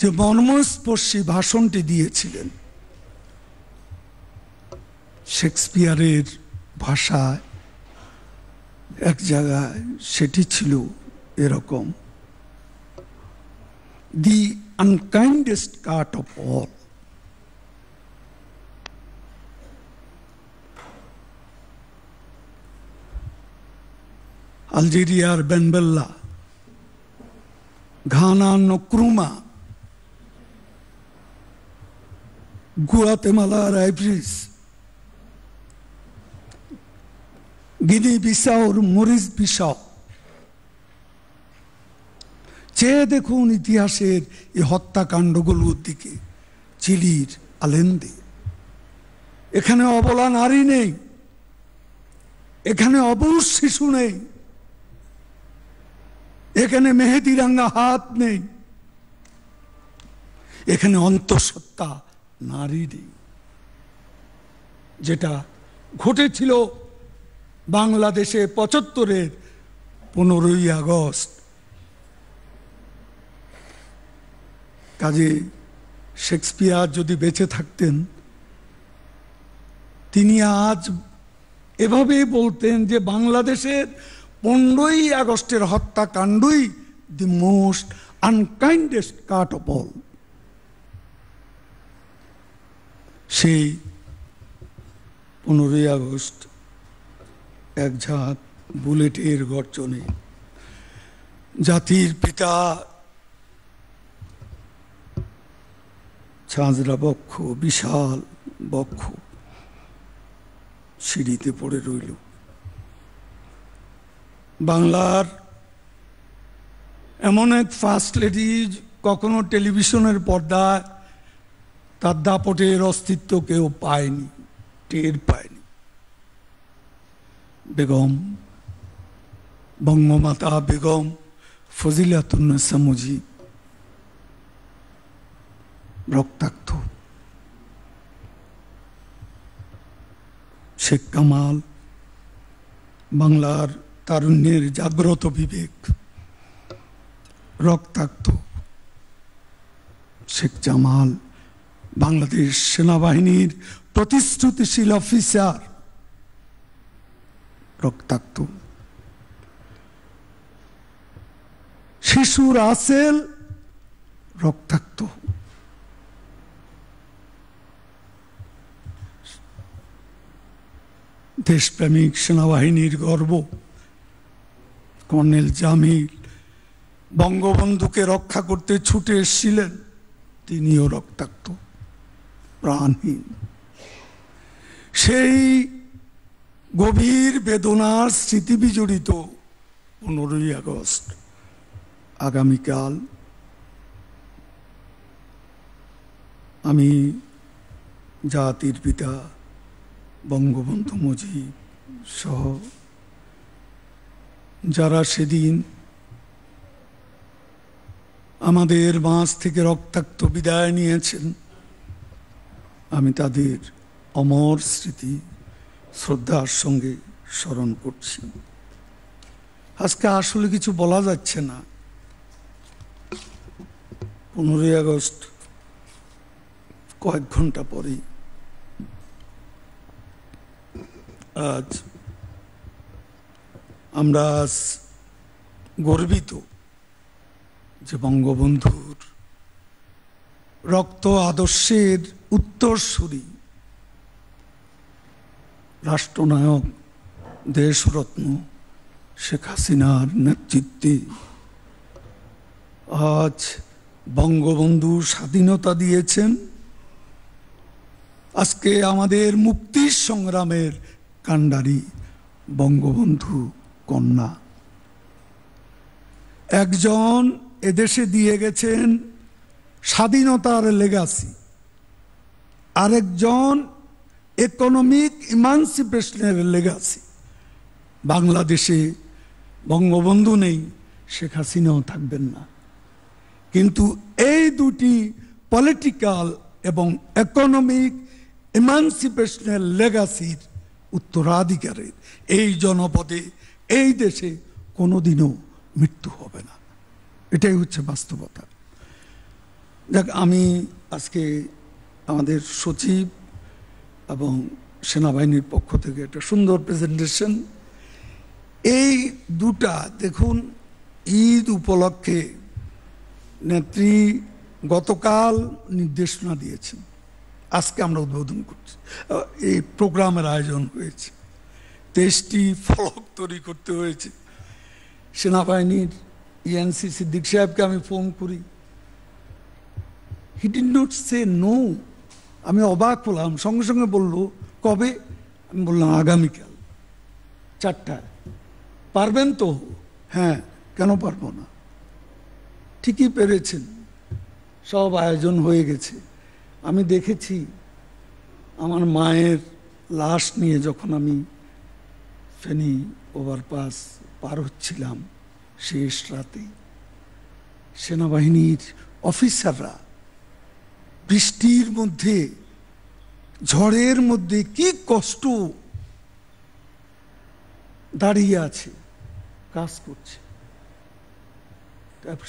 যে মর্মস্পর্শী ভাষণটি দিয়েছিলেন শেক্সপিয়ারের ভাষা এক জায়গায় সেটি ছিল এরকম the unkindest cut of all আলজেরিয়ার বেনবেল্লা ঘানা নক্রুমা গুয়াতেমালার আইভ্রিস গিনি বিসাউর মরিস বিসাও চেয়ে দেখুন ইতিহাসের এই হত্যাকাণ্ডগুলোর দিকে চিলির আলেন্দে এখানে অবলা নারী নেই এখানে অবুষ শিশু নেই এখানে মেহেদিরাঙ্গা হাত নেই এখানে অন্তঃসত্ত্বা নারী নেই যেটা ঘটেছিল বাংলাদেশে পঁচাত্তরের পনেরোই আগস্ট কাজে শেক্সপিয়ার যদি বেঁচে থাকতেন তিনি আজ এভাবে বলতেন যে বাংলাদেশের পনেরোই আগস্টের হত্যাকাণ্ডই the most unkindest cut of all সেই পনেরোই আগস্ট এক ঝাঁক বুলেটের গর্জনে জাতির পিতা ছাঁচরা বক্ষ বিশাল বক্ষ সিঁড়িতে পড়ে রইল বাংলার এমন এক ফার্স্ট লেডিজ কখনো টেলিভিশনের পর্দায় তার দাপটের অস্তিত্ব কেউ পায়নি টের পায়নি বেগম বঙ্গমাতা বেগম ফজিলাতুন্নেসা রক্তাক্ত শেখ কামাল বাংলার তারুণ্যের জাগ্রত বিবেক রক্তাক্ত শেখ জামাল বাংলাদেশ সেনাবাহিনীর প্রতিশ্রুতিশীল অফিসার রক্তাক্ত শিশু রাসেল রক্তাক্ত দেশপ্রেমিক সেনাবাহিনীর গর্ব কর্নেল জামিল বঙ্গবন্ধুকে রক্ষা করতে ছুটে এসেছিলেন তিনিও রক্তাক্ত প্রাণহীন সেই গভীর বেদনার স্মৃতি বিজড়িত পনেরোই আগস্ট আগামীকাল আমি জাতির পিতা বঙ্গবন্ধু মুজিব সহ যারা সেদিন আমাদের মাস থেকে রক্তাক্ত বিদায় নিয়েছেন আমি তাদের অমর স্মৃতি শ্রদ্ধার সঙ্গে স্মরণ করছি আজকে আসলে কিছু বলা যাচ্ছে না পনেরোই আগস্ট কয়েক ঘন্টা পরেই আজ আমরা আজ গর্বিত যে বঙ্গবন্ধুর রক্ত আদর্শের উত্তরসূরি রাষ্ট্রনায়ক দেশরত্ন শেখ হাসিনার নেতৃত্বে আজ বঙ্গবন্ধু স্বাধীনতা দিয়েছেন আজকে আমাদের মুক্তির সংগ্রামের কাণ্ডারি বঙ্গবন্ধু কন্যা একজন এদেশে দিয়ে গেছেন স্বাধীনতার লেগাসি আরেকজন ইকোনমিক ইমানসিপেশনের লেগাসি বাংলাদেশে বঙ্গবন্ধু নেই শেখ হাসিনাও থাকবেন না কিন্তু এই দুটি পলিটিক্যাল এবং ইকোনমিক ইমানসিপেশনের লেগাসির উত্তরাধিকারের এই জনপদে এই দেশে কোনোদিনও মৃত্যু হবে না এটাই হচ্ছে বাস্তবতা যাক আমি আজকে আমাদের সচিব এবং সেনাবাহিনীর পক্ষ থেকে একটা সুন্দর প্রেজেন্টেশন এই দুটা দেখুন ঈদ উপলক্ষে নেত্রী গতকাল নির্দেশনা দিয়েছেন আজকে আমরা উদ্বোধন করছি এই প্রোগ্রামের আয়োজন হয়েছে তেইশটি ফলক তৈরি করতে হয়েছে সেনাবাহিনীর ইএনসি e সিদ্দিক সাহেবকে আমি ফোন করি he did not say no আমি অবাক হলাম সঙ্গে সঙ্গে বলল কবে আমি বললাম আগামীকাল চারটায় পারবেন তো হ্যাঁ কেন পারবো না ঠিকই পেরেছেন সব আয়োজন হয়ে গেছে আমি দেখেছি আমার মায়ের লাশ নিয়ে যখন আমি ফেনি ওভারপাস পার হচ্ছিলাম শেষ রাতে সেনাবাহিনীর অফিসাররা বৃষ্টির মধ্যে ঝড়ের মধ্যে কি কষ্ট দাঁড়িয়ে আছে কাজ করছে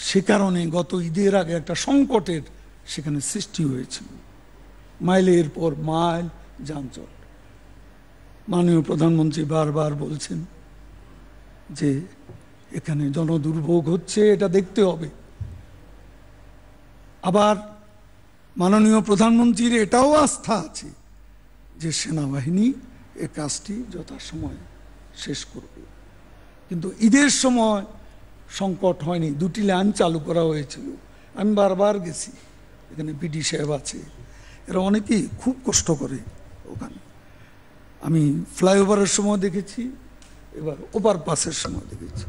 সে কারণে গত ঈদের আগে একটা সংকটের সেখানে সৃষ্টি হয়েছিল মাইলের পর মাইল যানজট মাননীয় প্রধানমন্ত্রী বারবার বলছেন যে এখানে জনদুর্ভোগ হচ্ছে এটা দেখতে হবে আবার মাননীয় প্রধানমন্ত্রীর এটাও আস্থা আছে যে সেনাবাহিনী এ কাজটি যথাসময়ে শেষ করবে কিন্তু ঈদের সময় সংকট হয়নি দুটি লাইন চালু করা হয়েছিল আমি বারবার গেছি এখানে পিডি সাহেব আছে এরা অনেকেই খুব কষ্ট করে ওখানে আমি ফ্লাইওভারের সময় দেখেছি এবার ওভার পাসের সময় দেখেছি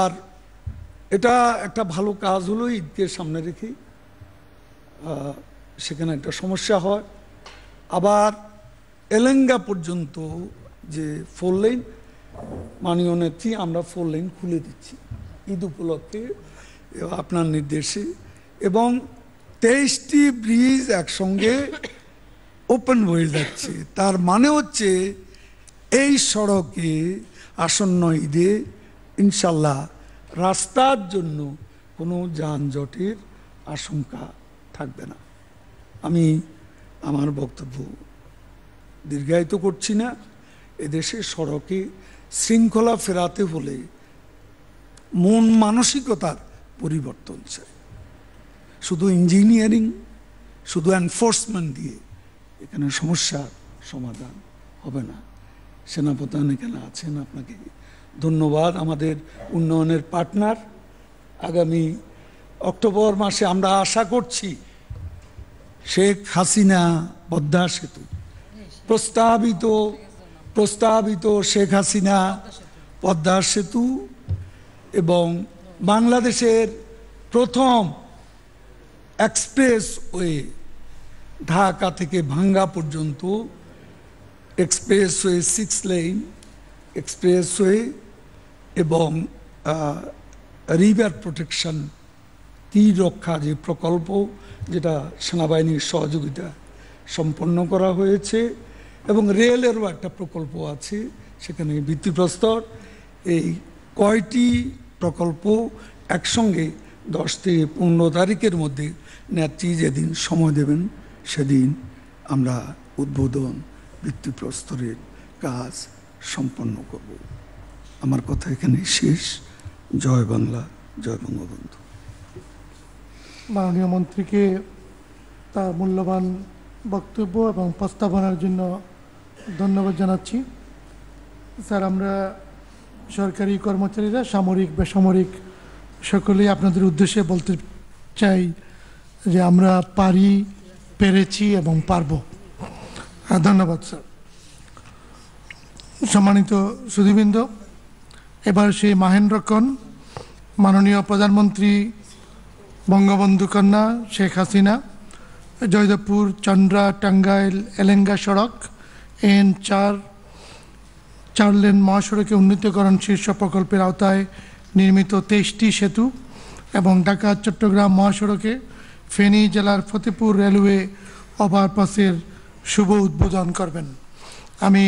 আর এটা একটা ভালো কাজ হলো ঈদকে সামনে রেখে সেখানে একটা সমস্যা হয় আবার এলেঙ্গা পর্যন্ত যে ফোর লেন মাননীয় নেত্রী আমরা ফোর লেন খুলে দিচ্ছি ঈদ উপলক্ষে আপনার নির্দেশে এবং তেইশটি ব্রিজ একসঙ্গে ওপেন হয়ে যাচ্ছে তার মানে হচ্ছে এই সড়কে আসন্ন ঈদে ইনশাল্লাহ রাস্তার জন্য কোনো যানজটের আশঙ্কা থাকবে না আমি আমার বক্তব্য দীর্ঘায়িত করছি না এদেশে সড়কে শৃঙ্খলা ফেরাতে হলে মন মানসিকতার পরিবর্তন চাই শুধু ইঞ্জিনিয়ারিং শুধু এনফোর্সমেন্ট দিয়ে এখানে সমস্যার সমাধান হবে না সেনাপ্রধান এখানে আছেন আপনাকে ধন্যবাদ আমাদের উন্নয়নের পার্টনার আগামী অক্টোবর মাসে আমরা আশা করছি শেখ হাসিনা পদ্মা সেতু প্রস্তাবিত প্রস্তাবিত শেখ হাসিনা পদ্মা সেতু এবং বাংলাদেশের প্রথম এক্সপ্রেস ওয়ে ঢাকা থেকে ভাঙ্গা পর্যন্ত express way six lane express way এবং রিভার প্রোটেকশন তীর রক্ষা যে প্রকল্প যেটা সেনাবাহিনীর সহযোগিতা সম্পন্ন করা হয়েছে এবং রেলেরও একটা প্রকল্প আছে সেখানে ভিত্তিপ্রস্তর এই কয়টি প্রকল্প একসঙ্গে দশ থেকে পনেরো তারিখের মধ্যে নেত্রী যেদিন সময় দেবেন সেদিন আমরা উদ্বোধন ভিত্তিপ্রস্তরের কাজ সম্পন্ন করব আমার কথা এখানে শেষ জয় বাংলা জয় বঙ্গবন্ধু মাননীয় মন্ত্রীকে তার মূল্যবান বক্তব্য এবং প্রস্তাবনার জন্য ধন্যবাদ জানাচ্ছি স্যার আমরা সরকারি কর্মচারীরা সামরিক বেসামরিক সকলেই আপনাদের উদ্দেশ্যে বলতে চাই যে আমরা পারি পেরেছি এবং পারব ধন্যবাদ স্যার সম্মানিত সুধীবৃন্দ এবার সেই মাহেন্দ্রক্ষণ মাননীয় প্রধানমন্ত্রী বঙ্গবন্ধু কন্যা শেখ হাসিনা জয়দেবপুর চন্দ্রা টাঙ্গাইল এলেঙ্গা সড়ক এন চার চার লেন মহাসড়কে উন্নীতকরণ শীর্ষ প্রকল্পের আওতায় নির্মিত তেইশটি সেতু এবং ঢাকা চট্টগ্রাম মহাসড়কে ফেনী জেলার ফতেপুর রেলওয়ে ওভারপাসের শুভ উদ্বোধন করবেন আমি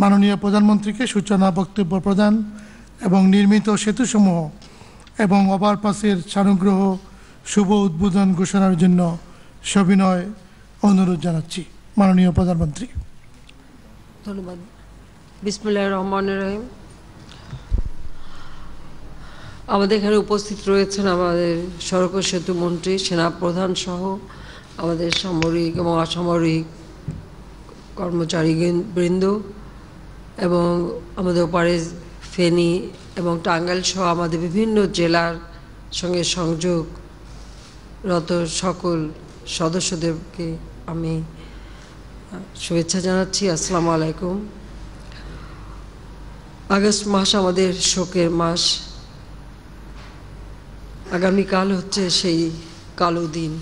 মাননীয় প্রধানমন্ত্রীকে সূচনা বক্তব্য প্রদান এবং নির্মিত সেতুসমূহ এবং ওভারপাসের সানুগ্রহ শুভ উদ্বোধন ঘোষণার জন্য সবিনয় অনুরোধ জানাচ্ছি মাননীয় প্রধানমন্ত্রী ধন্যবাদ বিসমুল্লাহ রহমান রহিম আমাদের এখানে উপস্থিত রয়েছেন আমাদের সড়ক সেতু মন্ত্রী সেনাপ্রধান সহ আমাদের সামরিক এবং অসামরিক কর্মচারী বৃন্দ এবং আমাদের ওপারে ফেনী এবং টাঙ্গাইল সহ আমাদের বিভিন্ন জেলার সঙ্গে সংযোগ রত সকল সদস্যদেরকে আমি শুভেচ্ছা জানাচ্ছি আসসালামু আলাইকুম আগস্ট মাস আমাদের শোকের মাস আগামীকাল হচ্ছে সেই কালো দিন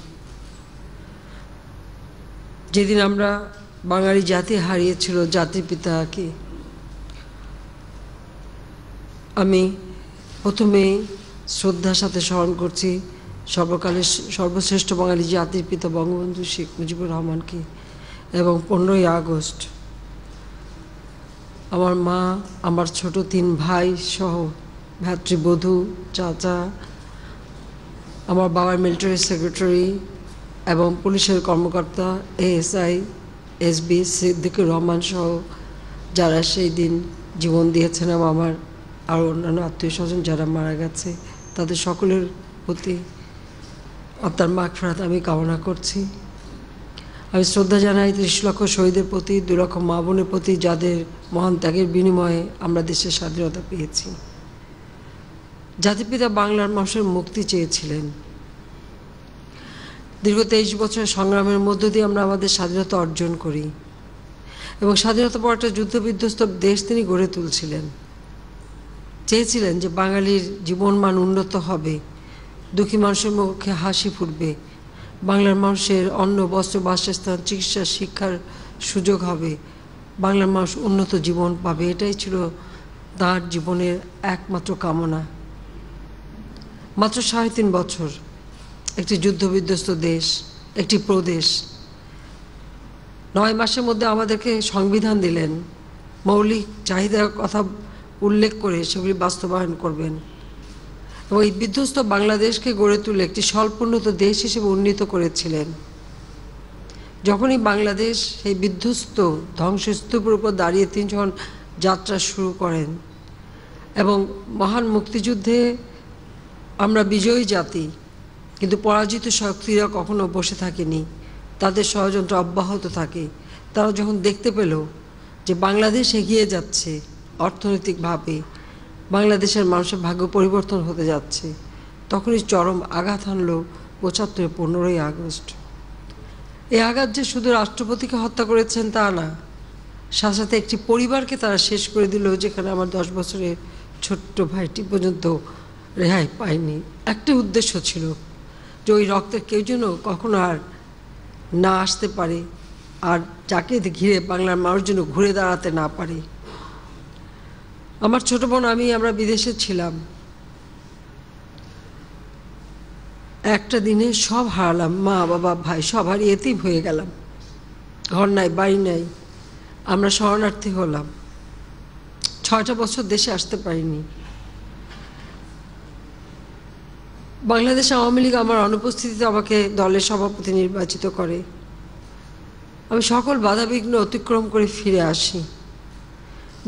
যেদিন আমরা বাঙালি জাতি হারিয়েছিল জাতির পিতাকে আমি প্রথমেই শ্রদ্ধার সাথে স্মরণ করছি সর্বকালের সর্বশ্রেষ্ঠ বাঙালি জাতির পিতা বঙ্গবন্ধু শেখ মুজিবুর রহমানকে এবং পনেরোই আগস্ট আমার মা আমার ছোট তিন ভাই সহ ভ্রাতৃবধূ চাচা আমার বাবার মিলিটারি সেক্রেটারি এবং পুলিশের কর্মকর্তা এএসআই এসবি সিদ্দিকুর রহমান সহ যারা সেই দিন জীবন দিয়েছেন আমার আর অন্যান্য আত্মীয় স্বজন যারা মারা গেছে তাদের সকলের প্রতি আপনার মাগফেরাত আমি কামনা করছি আমি শ্রদ্ধা জানাই ত্রিশ লক্ষ শহীদের প্রতি দু লক্ষ মা বোনের প্রতি যাদের মহান ত্যাগের বিনিময়ে আমরা দেশের স্বাধীনতা পেয়েছি জাতিপিতা বাংলার মানুষের মুক্তি চেয়েছিলেন দীর্ঘ তেইশ বছরের সংগ্রামের মধ্য দিয়ে আমরা আমাদের স্বাধীনতা অর্জন করি এবং স্বাধীনতা পরটা একটা যুদ্ধবিধ্বস্ত দেশ তিনি গড়ে তুলছিলেন চেয়েছিলেন যে বাঙালির জীবনমান উন্নত হবে দুঃখী মানুষের মুখে হাসি ফুটবে বাংলার মানুষের অন্ন বস্ত্র বাসস্থান চিকিৎসা শিক্ষার সুযোগ হবে বাংলার মানুষ উন্নত জীবন পাবে এটাই ছিল তার জীবনের একমাত্র কামনা মাত্র সাড়ে তিন বছর একটি যুদ্ধবিধ্বস্ত দেশ একটি প্রদেশ নয় মাসের মধ্যে আমাদেরকে সংবিধান দিলেন মৌলিক চাহিদার কথা উল্লেখ করে সেগুলি বাস্তবায়ন করবেন এবং এই বিধ্বস্ত বাংলাদেশকে গড়ে তুলে একটি স্বল্পোন্নত দেশ হিসেবে উন্নীত করেছিলেন যখনই বাংলাদেশ সেই বিধ্বস্ত ধ্বংসস্তূপের উপর দাঁড়িয়ে তিনি যখন যাত্রা শুরু করেন এবং মহান মুক্তিযুদ্ধে আমরা বিজয়ী জাতি কিন্তু পরাজিত শক্তিরা কখনো বসে থাকেনি তাদের ষড়যন্ত্র অব্যাহত থাকে তারা যখন দেখতে পেল যে বাংলাদেশ এগিয়ে যাচ্ছে অর্থনৈতিকভাবে বাংলাদেশের মানুষের ভাগ্য পরিবর্তন হতে যাচ্ছে তখনই চরম আঘাত আনল পঁচাত্তরের পনেরোই আগস্ট এই আঘাত যে শুধু রাষ্ট্রপতিকে হত্যা করেছেন তা না সাথে সাথে একটি পরিবারকে তারা শেষ করে দিল যেখানে আমার দশ বছরের ছোট্ট ভাইটি পর্যন্ত রেহাই পায়নি একটা উদ্দেশ্য ছিল যে ওই রক্তের কেউ যেন কখনো আর না আসতে পারে আর যাকে ঘিরে বাংলার মানুষ যেন ঘুরে দাঁড়াতে না পারে আমার ছোট বোন আমি আমরা বিদেশে ছিলাম একটা দিনে সব হারালাম মা বাবা ভাই সব হারিয়েতেই হয়ে গেলাম ঘর নাই বাড়ি নাই আমরা শরণার্থী হলাম ছয়টা বছর দেশে আসতে পারিনি বাংলাদেশ আওয়ামী লীগ আমার অনুপস্থিতিতে আমাকে দলের সভাপতি নির্বাচিত করে আমি সকল বাধাবিঘ্ন অতিক্রম করে ফিরে আসি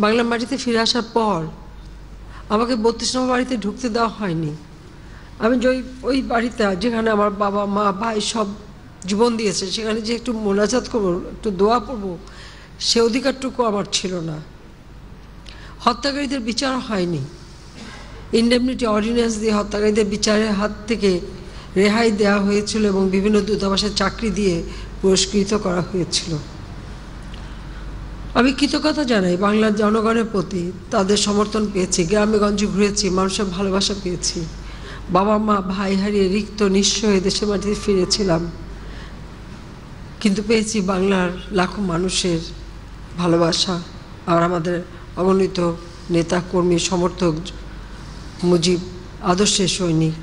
বাংলা মাটিতে ফিরে আসার পর আমাকে বত্রিশ নম্বর বাড়িতে ঢুকতে দেওয়া হয়নি আমি যে ওই বাড়িতে যেখানে আমার বাবা মা ভাই সব জীবন দিয়েছে সেখানে যে একটু মোনাজাত করবো একটু দোয়া করবো সে অধিকারটুকু আমার ছিল না হত্যাকারীদের বিচার হয়নি ইন্ডেমনিটি অর্ডিন্যান্স দিয়ে হত্যাকারীদের বিচারের হাত থেকে রেহাই দেওয়া হয়েছিল এবং বিভিন্ন দূতাবাসের চাকরি দিয়ে পুরস্কৃত করা হয়েছিল আমি কৃতজ্ঞতা জানাই বাংলার জনগণের প্রতি তাদের সমর্থন পেয়েছি গ্রামেগঞ্জে ঘুরেছি মানুষের ভালোবাসা পেয়েছি বাবা মা ভাই হারিয়ে রিক্ত নিঃস্ব হয়ে দেশের মাটিতে ফিরেছিলাম কিন্তু পেয়েছি বাংলার লাখো মানুষের ভালোবাসা আর আমাদের অগণিত নেতা কর্মী সমর্থক মুজিব আদর্শের সৈনিক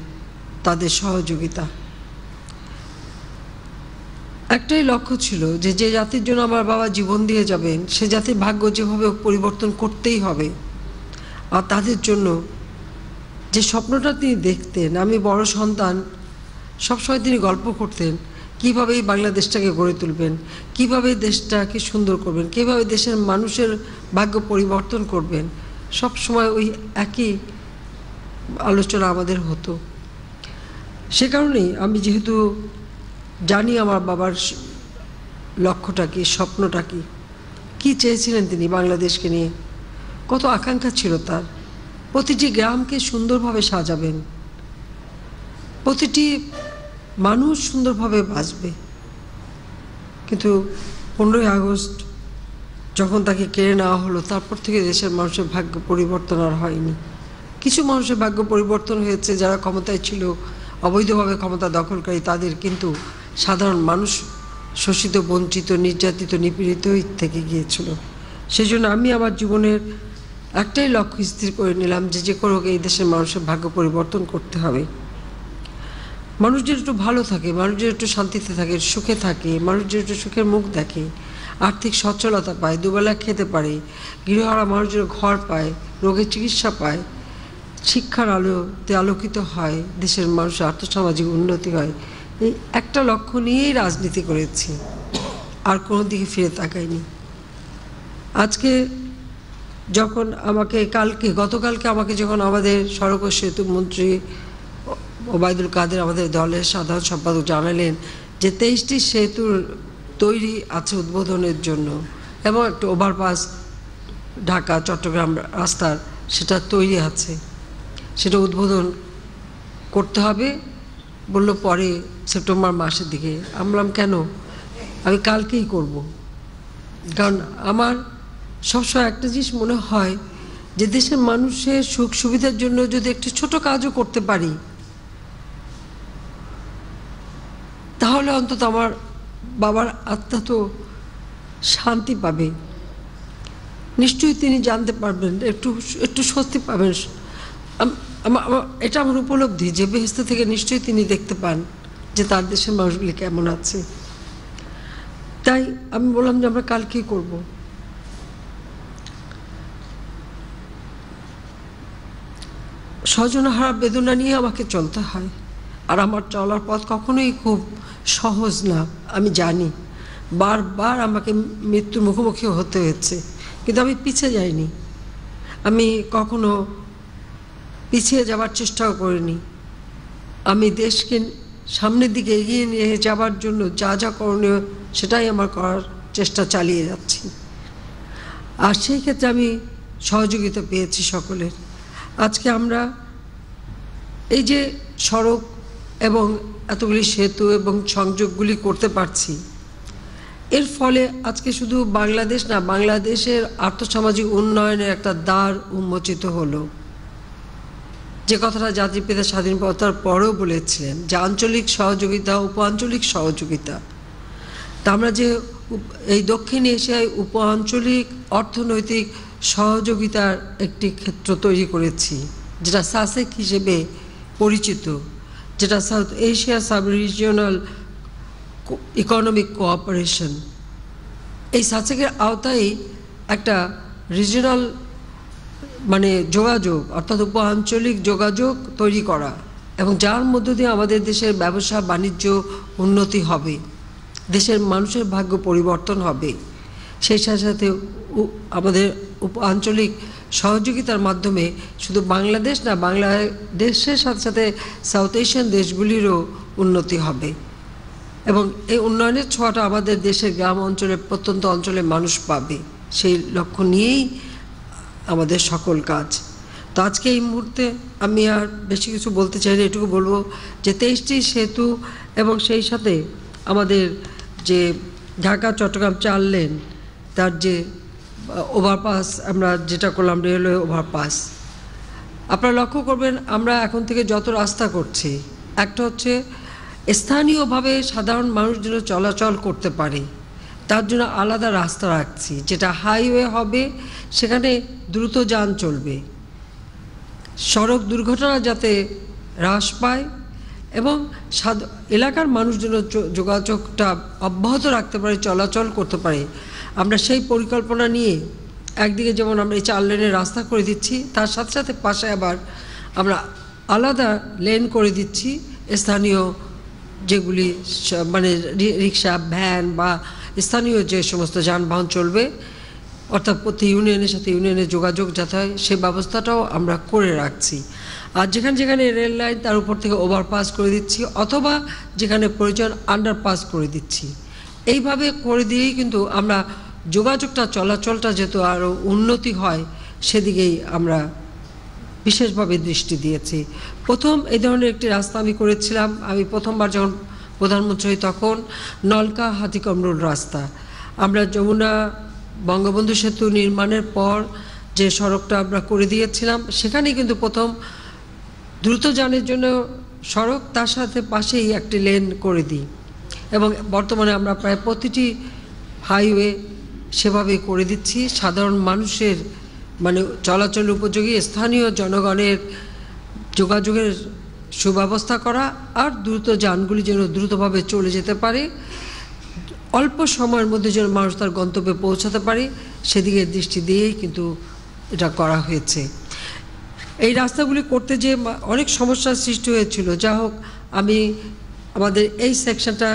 তাদের সহযোগিতা একটাই লক্ষ্য ছিল যে যে জাতির জন্য আমার বাবা জীবন দিয়ে যাবেন সে জাতির ভাগ্য যেভাবে পরিবর্তন করতেই হবে আর তাদের জন্য যে স্বপ্নটা তিনি দেখতেন আমি বড় সন্তান সবসময় তিনি গল্প করতেন কীভাবে এই বাংলাদেশটাকে গড়ে তুলবেন কীভাবে দেশটাকে সুন্দর করবেন কীভাবে দেশের মানুষের ভাগ্য পরিবর্তন করবেন সব সময় ওই একই আলোচনা আমাদের হতো সে কারণেই আমি যেহেতু জানি আমার বাবার লক্ষ্যটা কী স্বপ্নটা কী কী চেয়েছিলেন তিনি বাংলাদেশকে নিয়ে কত আকাঙ্ক্ষা ছিল তার প্রতিটি গ্রামকে সুন্দরভাবে সাজাবেন প্রতিটি মানুষ সুন্দরভাবে বাঁচবে কিন্তু পনেরোই আগস্ট যখন তাকে কেড়ে নেওয়া হলো তারপর থেকে দেশের মানুষের ভাগ্য পরিবর্তন আর হয়নি কিছু মানুষের ভাগ্য পরিবর্তন হয়েছে যারা ক্ষমতায় ছিল অবৈধভাবে ক্ষমতা দখলকারী তাদের কিন্তু সাধারণ মানুষ শোষিত বঞ্চিত নির্যাতিত নিপীড়িত থেকে গিয়েছিল সেই জন্য আমি আমার জীবনের একটাই লক্ষ্য স্থির করে নিলাম যে যে করে এই দেশের মানুষের ভাগ্য পরিবর্তন করতে হবে মানুষ যেন একটু ভালো থাকে মানুষ যেন একটু শান্তিতে থাকে সুখে থাকে মানুষ যেন একটু সুখের মুখ দেখে আর্থিক সচ্ছলতা পায় দুবেলা খেতে পারে গৃহহারা মানুষ যেন ঘর পায় রোগের চিকিৎসা পায় শিক্ষার আলোতে আলোকিত হয় দেশের মানুষের আর্থসামাজিক উন্নতি হয় এই একটা লক্ষ্য নিয়েই রাজনীতি করেছি আর কোনো দিকে ফিরে তাকাইনি আজকে যখন আমাকে কালকে গতকালকে আমাকে যখন আমাদের সড়ক সেতু মন্ত্রী ওবায়দুল কাদের আমাদের দলের সাধারণ সম্পাদক জানালেন যে তেইশটি সেতুর তৈরি আছে উদ্বোধনের জন্য এবং একটা ওভারপাস ঢাকা চট্টগ্রাম রাস্তার সেটা তৈরি আছে সেটা উদ্বোধন করতে হবে বলল পরে সেপ্টেম্বর মাসের দিকে আমলাম কেন আমি কালকেই করব। কারণ আমার সবসময় একটা জিনিস মনে হয় যে দেশের মানুষের সুখ সুবিধার জন্য যদি একটি ছোট কাজও করতে পারি তাহলে অন্তত আমার বাবার আত্মা তো শান্তি পাবে নিশ্চয়ই তিনি জানতে পারবেন একটু একটু স্বস্তি পাবেন এটা আমার উপলব্ধি যে বেহেস্ত থেকে নিশ্চয়ই তিনি দেখতে পান যে তার দেশের মানুষগুলি কেমন আছে তাই আমি বললাম যে আমরা কাল কী করব স্বজনহারা বেদনা নিয়ে আমাকে চলতে হয় আর আমার চলার পথ কখনোই খুব সহজ না আমি জানি বারবার আমাকে মৃত্যুর মুখোমুখি হতে হয়েছে কিন্তু আমি পিছিয়ে যাইনি আমি কখনো পিছিয়ে যাওয়ার চেষ্টাও করিনি আমি দেশকে সামনের দিকে এগিয়ে নিয়ে যাওয়ার জন্য যা যা করণীয় সেটাই আমার করার চেষ্টা চালিয়ে যাচ্ছি আর সেই ক্ষেত্রে আমি সহযোগিতা পেয়েছি সকলের আজকে আমরা এই যে সড়ক এবং এতগুলি সেতু এবং সংযোগগুলি করতে পারছি এর ফলে আজকে শুধু বাংলাদেশ না বাংলাদেশের আর্থসামাজিক উন্নয়নের একটা দ্বার উন্মোচিত হলো যে কথাটা জাতির পিতা স্বাধীনতার পরেও বলেছিলেন যে আঞ্চলিক সহযোগিতা উপ আঞ্চলিক সহযোগিতা তা আমরা যে এই দক্ষিণ এশিয়ায় উপ আঞ্চলিক অর্থনৈতিক সহযোগিতার একটি ক্ষেত্র তৈরি করেছি যেটা সাসেক হিসেবে পরিচিত যেটা south Asia sub regional economic cooperation এই সাসেকের আওতায় একটা রিজিয়নাল মানে যোগাযোগ অর্থাৎ উপ আঞ্চলিক যোগাযোগ তৈরি করা এবং যার মধ্য দিয়ে আমাদের দেশের ব্যবসা বাণিজ্য উন্নতি হবে দেশের মানুষের ভাগ্য পরিবর্তন হবে সেই সাথে সাথে আমাদের আঞ্চলিক সহযোগিতার মাধ্যমে শুধু বাংলাদেশ না বাংলাদেশের সাথে সাথে সাউথ এশিয়ান দেশগুলিরও উন্নতি হবে এবং এই উন্নয়নের ছোঁয়াটা আমাদের দেশের গ্রাম অঞ্চলে প্রত্যন্ত অঞ্চলে মানুষ পাবে সেই লক্ষ্য নিয়েই আমাদের সকল কাজ তো আজকে এই মুহূর্তে আমি আর বেশি কিছু বলতে চাই না এটুকু বলবো যে তেইশটি সেতু এবং সেই সাথে আমাদের যে ঢাকা চট্টগ্রাম চার লেন তার যে ওভারপাস আমরা যেটা করলাম রেলওয়ে ওভারপাস আপনারা লক্ষ্য করবেন আমরা এখন থেকে যত রাস্তা করছি একটা হচ্ছে স্থানীয়ভাবে সাধারণ মানুষ যেন চলাচল করতে পারে তার জন্য আলাদা রাস্তা রাখছি যেটা হাইওয়ে হবে সেখানে দ্রুত যান চলবে সড়ক দুর্ঘটনা যাতে হ্রাস পায় এবং এলাকার মানুষ যেন যোগাযোগটা অব্যাহত রাখতে পারে চলাচল করতে পারে আমরা সেই পরিকল্পনা নিয়ে একদিকে যেমন আমরা এই চার লেনের রাস্তা করে দিচ্ছি তার সাথে সাথে পাশে আবার আমরা আলাদা লেন করে দিচ্ছি স্থানীয় যেগুলি মানে রিক্সা ভ্যান বা স্থানীয় যে সমস্ত যানবাহন চলবে অর্থাৎ প্রতি ইউনিয়নের সাথে ইউনিয়নের যোগাযোগ যাতে হয় সে ব্যবস্থাটাও আমরা করে রাখছি আর যেখানে যেখানে রেল লাইন তার উপর থেকে ওভারপাস করে দিচ্ছি অথবা যেখানে প্রয়োজন আন্ডারপাস করে দিচ্ছি এইভাবে করে দিয়েই কিন্তু আমরা যোগাযোগটা চলাচলটা যেহেতু আরও উন্নতি হয় সেদিকেই আমরা বিশেষভাবে দৃষ্টি দিয়েছি প্রথম এই ধরনের একটি রাস্তা আমি করেছিলাম আমি প্রথমবার যখন প্রধানমন্ত্রী তখন নলকা হাতিকমরুল রাস্তা আমরা যমুনা বঙ্গবন্ধু সেতু নির্মাণের পর যে সড়কটা আমরা করে দিয়েছিলাম সেখানে কিন্তু প্রথম দ্রুত যানের জন্য সড়ক তার সাথে পাশেই একটি লেন করে দিই এবং বর্তমানে আমরা প্রায় প্রতিটি হাইওয়ে সেভাবে করে দিচ্ছি সাধারণ মানুষের মানে চলাচল উপযোগী স্থানীয় জনগণের যোগাযোগের সুব্যবস্থা করা আর দ্রুত যানগুলি যেন দ্রুতভাবে চলে যেতে পারে অল্প সময়ের মধ্যে যেন মানুষ তার গন্তব্যে পৌঁছাতে পারে সেদিকে দৃষ্টি দিয়েই কিন্তু এটা করা হয়েছে এই রাস্তাগুলি করতে যে অনেক সমস্যার সৃষ্টি হয়েছিল যা হোক আমি আমাদের এই সেকশনটা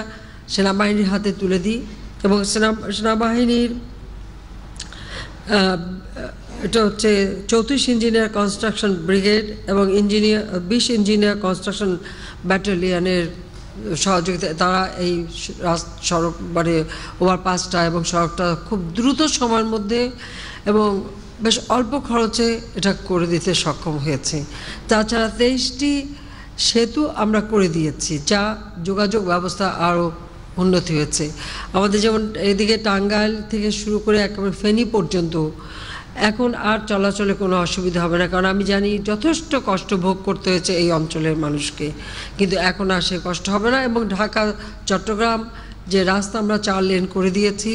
সেনাবাহিনীর হাতে তুলে দিই এবং সেনা সেনাবাহিনীর এটা হচ্ছে চৌত্রিশ ইঞ্জিনিয়ার কনস্ট্রাকশন ব্রিগেড এবং ইঞ্জিনিয়ার বিশ ইঞ্জিনিয়ার কনস্ট্রাকশন ব্যাটালিয়ানের সহযোগিতা তারা এই সড়ক মানে ওভারপাসটা এবং সড়কটা খুব দ্রুত সময়ের মধ্যে এবং বেশ অল্প খরচে এটা করে দিতে সক্ষম হয়েছে তাছাড়া তেইশটি সেতু আমরা করে দিয়েছি যা যোগাযোগ ব্যবস্থা আরও উন্নতি হয়েছে আমাদের যেমন এদিকে টাঙ্গাইল থেকে শুরু করে একেবারে ফেনী পর্যন্ত এখন আর চলাচলে কোনো অসুবিধা হবে না কারণ আমি জানি যথেষ্ট কষ্ট ভোগ করতে হয়েছে এই অঞ্চলের মানুষকে কিন্তু এখন আর সে কষ্ট হবে না এবং ঢাকা চট্টগ্রাম যে রাস্তা আমরা চার লেন করে দিয়েছি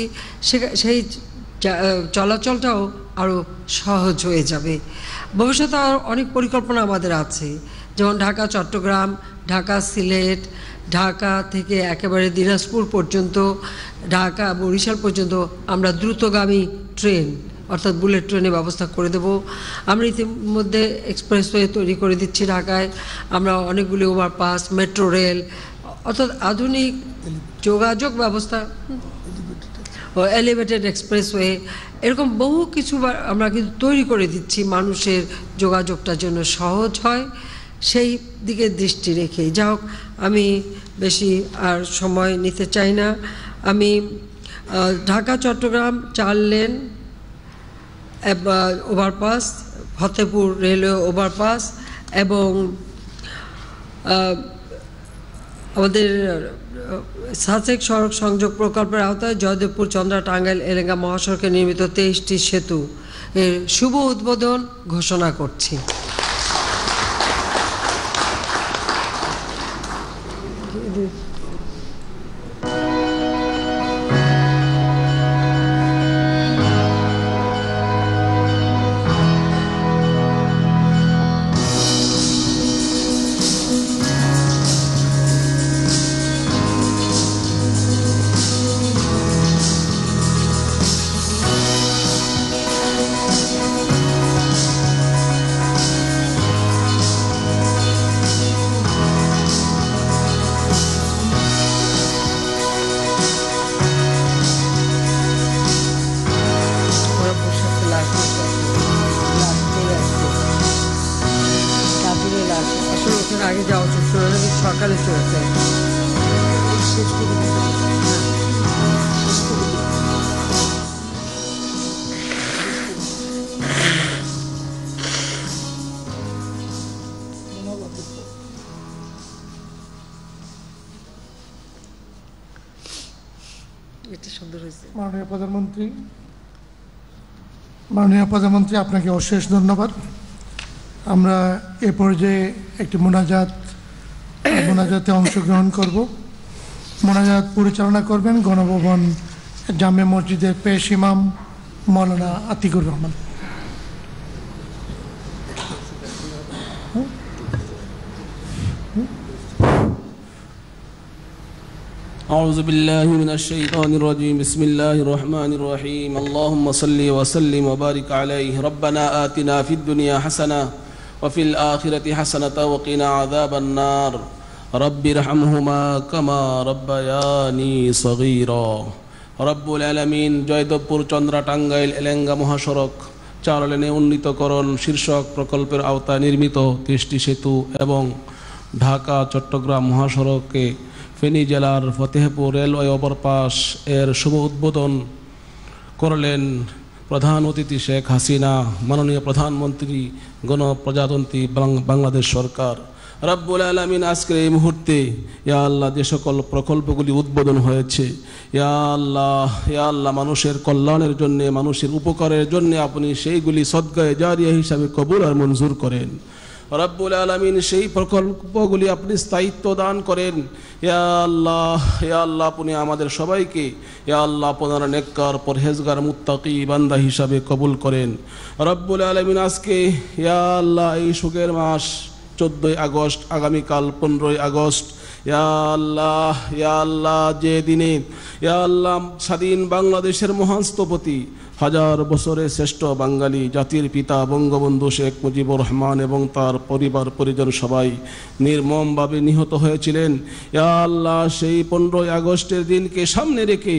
সে সেই চলাচলটাও আরও সহজ হয়ে যাবে ভবিষ্যতে আর অনেক পরিকল্পনা আমাদের আছে যেমন ঢাকা চট্টগ্রাম ঢাকা সিলেট ঢাকা থেকে একেবারে দিনাজপুর পর্যন্ত ঢাকা বরিশাল পর্যন্ত আমরা দ্রুতগামী ট্রেন অর্থাৎ বুলেট ট্রেনের ব্যবস্থা করে দেব আমরা ইতিমধ্যে এক্সপ্রেসওয়ে তৈরি করে দিচ্ছি ঢাকায় আমরা অনেকগুলি ওভারপাস মেট্রো রেল অর্থাৎ আধুনিক যোগাযোগ ব্যবস্থা এলিভেটেড এক্সপ্রেসওয়ে এরকম বহু কিছু আমরা কিন্তু তৈরি করে দিচ্ছি মানুষের যোগাযোগটার জন্য সহজ হয় সেই দিকে দৃষ্টি রেখে যা হোক আমি বেশি আর সময় নিতে চাই না আমি ঢাকা চট্টগ্রাম চার lane overpass Fatehpur railway overpass এবং আমাদের সাসেক সড়ক সংযোগ প্রকল্পের আওতায় জয়দেবপুর চন্দ্রা টাঙ্গাইল এলেঙ্গা মহাসড়কে নির্মিত তেইশটি সেতু এর শুভ উদ্বোধন ঘোষণা করছি মাননীয় প্রধানমন্ত্রী আপনাকে অশেষ ধন্যবাদ আমরা এ পর্যায়ে একটি মোনাজাত মোনাজাতে অংশগ্রহণ করব মোনাজাত পরিচালনা করবেন গণভবন জামে মসজিদের পেশ ইমাম মৌলানা আতিকুর রহমান أعوذ بالله من الشيطان الرجيم بسم الله الرحمن الرحيم اللهم صل وسلم وبارك عليه ربنا آتنا في الدنيا حسنة وفي الآخرة حسنة وقنا عذاب النار رب ارحمهما كما ربياني صغيرا রব্বুল আলমিন জয়দেবপুর চন্দ্রা টাঙ্গাইল এলেঙ্গা মহাসড়ক চার লেনে উন্নীতকরণ শীর্ষক প্রকল্পের আওতায় নির্মিত কৃষ্টি সেতু এবং ঢাকা চট্টগ্রাম মহাসড়কে ফেনী জেলার ফতেহপুর রেলওয়ে ওভারপাস এর শুভ উদ্বোধন করলেন প্রধান অতিথি শেখ হাসিনা মাননীয় প্রধানমন্ত্রী গণপ্রজাতন্ত্রী বাংলাদেশ সরকার রাব্বুল আলমিন আজকের এই মুহূর্তে ইয়া আল্লাহ যে সকল প্রকল্পগুলি উদ্বোধন হয়েছে ইয়া আল্লাহ ইয়া আল্লাহ মানুষের কল্যাণের জন্যে মানুষের উপকারের জন্যে আপনি সেইগুলি সদ্গায় জারিয়া হিসাবে কবুল আর মঞ্জুর করেন রব্বুল আলমিন সেই প্রকল্পগুলি আপনি স্থায়িত্ব দান করেন ইয়া আল্লাহ ইয়া আল্লাহ আপনি আমাদের সবাইকে ইয়া আল্লাহ আপনার নেককার পরহেজগার মুত্তাকি বান্দা হিসাবে কবুল করেন রব্বুল আলমিন আজকে ইয়া আল্লাহ এই সুখের মাস চোদ্দোই আগস্ট আগামীকাল পনেরোই আগস্ট ইয়া আল্লাহ ইয়া আল্লাহ যে দিনে ইয়া আল্লাহ স্বাধীন বাংলাদেশের মহান স্থপতি হাজার বছরে শ্রেষ্ঠ বাঙালি জাতির পিতা বঙ্গবন্ধু শেখ মুজিবুর রহমান এবং তার পরিবার পরিজন সবাই নির্মমভাবে নিহত হয়েছিলেন আল্লাহ সেই পনেরোই আগস্টের দিনকে সামনে রেখে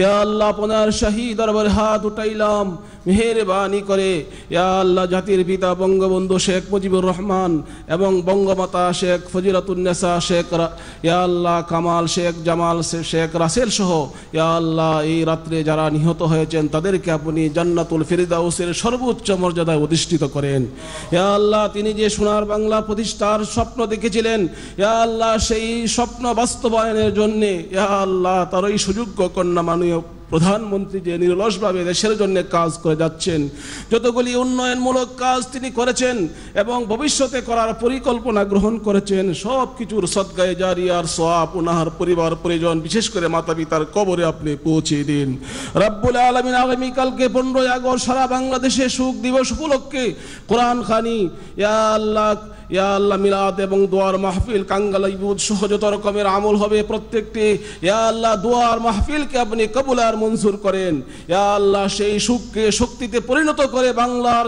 ইয়া আল্লাহ আপনার শাহী দরবার হাত উঠাইলাম মেহরবানি করে ইয়া আল্লাহ জাতির পিতা বঙ্গবন্ধু শেখ মুজিবুর রহমান এবং বঙ্গমাতা শেখ ফজিরাতুন্নেসা শেখ ইয়া আল্লাহ কামাল শেখ জামাল শেখ রাসেল সহ আল্লাহ এই রাত্রে যারা নিহত হয়েছেন তাদেরকে আপনি জান্নাতুল ফিরিদাউসের সর্বোচ্চ মর্যাদায় অধিষ্ঠিত করেন ইয়া আল্লাহ তিনি যে সোনার বাংলা প্রতিষ্ঠার স্বপ্ন দেখেছিলেন ইয়া আল্লাহ সেই স্বপ্ন বাস্তবায়নের জন্যে ইয়া আল্লাহ তার ওই সুযোগ্য কন্যা মাননীয় প্রধানমন্ত্রী যে নিরলসভাবে দেশের জন্য কাজ করে যাচ্ছেন যতগুলি উন্নয়নমূলক কাজ তিনি করেছেন এবং ভবিষ্যতে করার পরিকল্পনা গ্রহণ করেছেন সব কিছুর সদ্গায় জারিয়ার সাপ উনাহার পরিবার পরিজন বিশেষ করে মাতা পিতার কবরে আপনি পৌঁছে দিন রাব্বুল আলমিন আগামীকালকে পনেরোই আগস্ট সারা বাংলাদেশে সুখ দিবস উপলক্ষে কোরআন খানি ইয়া আল্লাহ ইয়া আল্লাহ মিলাদ এবং দোয়ার মাহফিল কাঙ্গাল ইবুদ সহজতর রকমের আমল হবে প্রত্যেকটি ইয়া আল্লাহ দোয়ার মাহফিলকে আপনি কবুল আর মঞ্জুর করেন ইয়া আল্লাহ সেই সুখকে শক্তিতে পরিণত করে বাংলার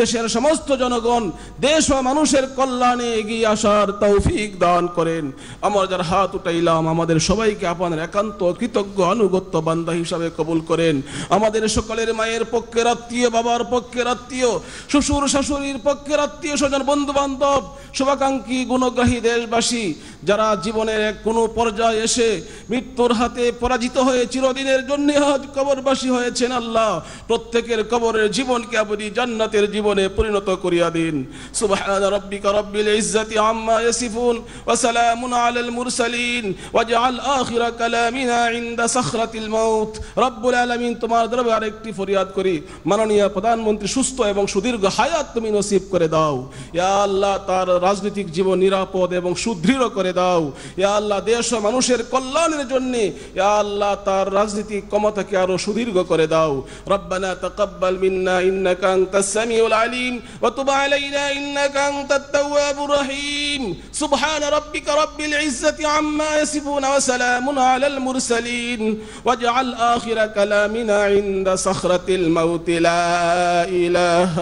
দেশের সমস্ত জনগণ দেশ ও মানুষের কল্যাণে এগিয়ে আসার তৌফিক দান করেন আমার যার হাত উঠাইলাম আমাদের সবাইকে আপনার একান্ত কৃতজ্ঞ আনুগত্য বান্ধা হিসাবে কবুল করেন আমাদের সকলের মায়ের পক্ষে আত্মীয় বাবার পক্ষে আত্মীয় শ্বশুর শাশুড়ির পক্ষে আত্মীয় স্বজন বন্ধু বান্ধব শুভাকাঙ্ক্ষী গুণগ্রাহী দেশবাসী যারা জীবনের এক কোনো পর্যায়ে এসে মৃত্যুর হাতে পরাজিত হয়ে চিরদিনের জন্য কবরবাসী হয়েছেন আল্লাহ প্রত্যেকের কবরের জীবনকে আপনি জান্নাতের জীবন জীবনে পরিণত করিয়া দিন সুবহান রাব্বিকা রাব্বিল ইজ্জাতি আম্মা ইয়াসিফুন ওয়া সালামুন আলাল মুরসালিন ওয়াজআল আখিরা কালামিনা ইনদা সখরাতিল মাউত রব্বুল আলামিন তোমার দরবারে একটি ফরিয়াদ করি মাননীয় প্রধানমন্ত্রী সুস্থ এবং সুদীর্ঘ হায়াত তুমি নসিব করে দাও ইয়া আল্লাহ তার রাজনৈতিক জীবন নিরাপদ এবং সুদৃঢ় করে দাও ইয়া আল্লাহ দেশ ও মানুষের কল্যাণের জন্য ইয়া আল্লাহ তার রাজনৈতিক ক্ষমতাকে আরো সুদীর্ঘ করে দাও রব্বানা তাকাব্বাল মিন্না ইন্নাকা আনতাস সামিউল العليم وتب علينا إنك أنت التواب الرحيم سبحان ربك رب العزة عما يسبون وسلام على المرسلين واجعل آخر كلامنا عند صخرة الموت لا إله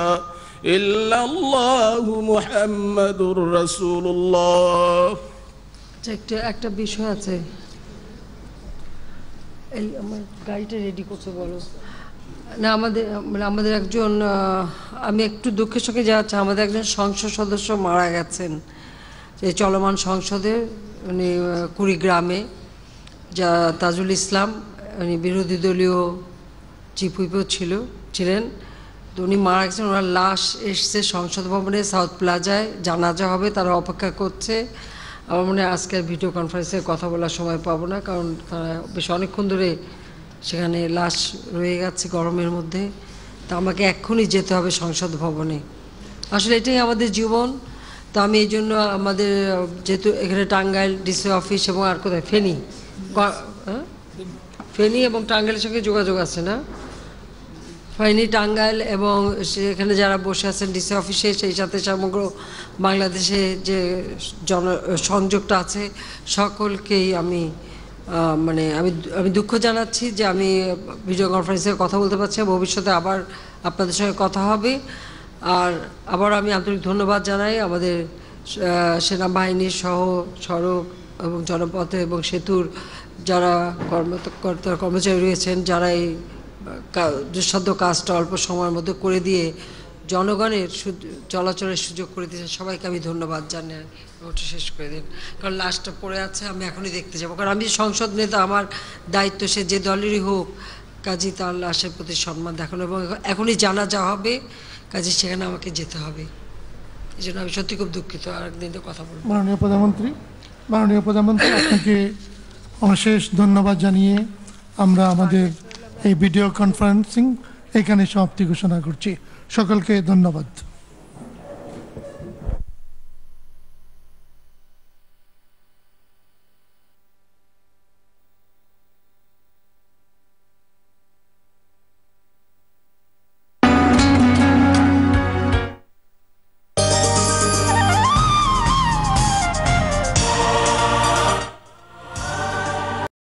إلا الله محمد رسول الله একটা একটা এই আমার গাড়িটা রেডি করতে বলো না আমাদের মানে আমাদের একজন আমি একটু দুঃখের সঙ্গে যাচ্ছি আমাদের একজন সংসদ সদস্য মারা গেছেন যে চলমান সংসদের উনি কুড়িগ্রামে যা তাজুল ইসলাম উনি বিরোধী দলীয় চিফ হুইপও ছিল ছিলেন তো উনি মারা গেছেন ওনার লাশ এসছে সংসদ ভবনে সাউথ প্লাজায় জানাজা হবে তারা অপেক্ষা করছে আমার মনে হয় আজকের ভিডিও কনফারেন্সে কথা বলার সময় পাবো না কারণ তারা বেশ অনেকক্ষণ ধরে সেখানে লাশ রয়ে গেছে গরমের মধ্যে তা আমাকে এক্ষুনি যেতে হবে সংসদ ভবনে আসলে এটাই আমাদের জীবন তো আমি এই জন্য আমাদের যেহেতু এখানে টাঙ্গাইল ডিসি অফিস এবং আর কোথায় ফেনি হ্যাঁ? ফেনি এবং টাঙ্গাইলের সঙ্গে যোগাযোগ আছে না ফেনি টাঙ্গাইল এবং সেখানে যারা বসে আছেন ডিসি অফিসে সেই সাথে সমগ্র বাংলাদেশে যে জন সংযোগটা আছে সকলকেই আমি মানে আমি আমি দুঃখ জানাচ্ছি যে আমি ভিডিও কনফারেন্সে কথা বলতে পারছি ভবিষ্যতে আবার আপনাদের সঙ্গে কথা হবে আর আবার আমি আন্তরিক ধন্যবাদ জানাই আমাদের সেনাবাহিনীর সহ সড়ক এবং জনপথে এবং সেতুর যারা কর্মকর্তা কর্মচারী রয়েছেন যারা এই দুঃসাধ্য কাজটা অল্প সময়ের মধ্যে করে দিয়ে জনগণের সু চলাচলের সুযোগ করে দিয়েছেন সবাইকে আমি ধন্যবাদ জানাই ওটা শেষ করে দিন কারণ লাস্টটা পড়ে আছে আমি এখনই দেখতে যাবো কারণ আমি সংসদ নেতা আমার দায়িত্ব সে যে দলেরই হোক কাজী তার লাশের প্রতি সম্মান দেখানো এবং এখনই জানা যা হবে কাজে সেখানে আমাকে যেতে হবে এই জন্য আমি সত্যি খুব দুঃখিত আর একদিন তো কথা বলবো মাননীয় প্রধানমন্ত্রী মাননীয় প্রধানমন্ত্রী আপনাকে অশেষ ধন্যবাদ জানিয়ে আমরা আমাদের এই ভিডিও কনফারেন্সিং এখানে সমাপ্তি ঘোষণা করছি সকলকে ধন্যবাদ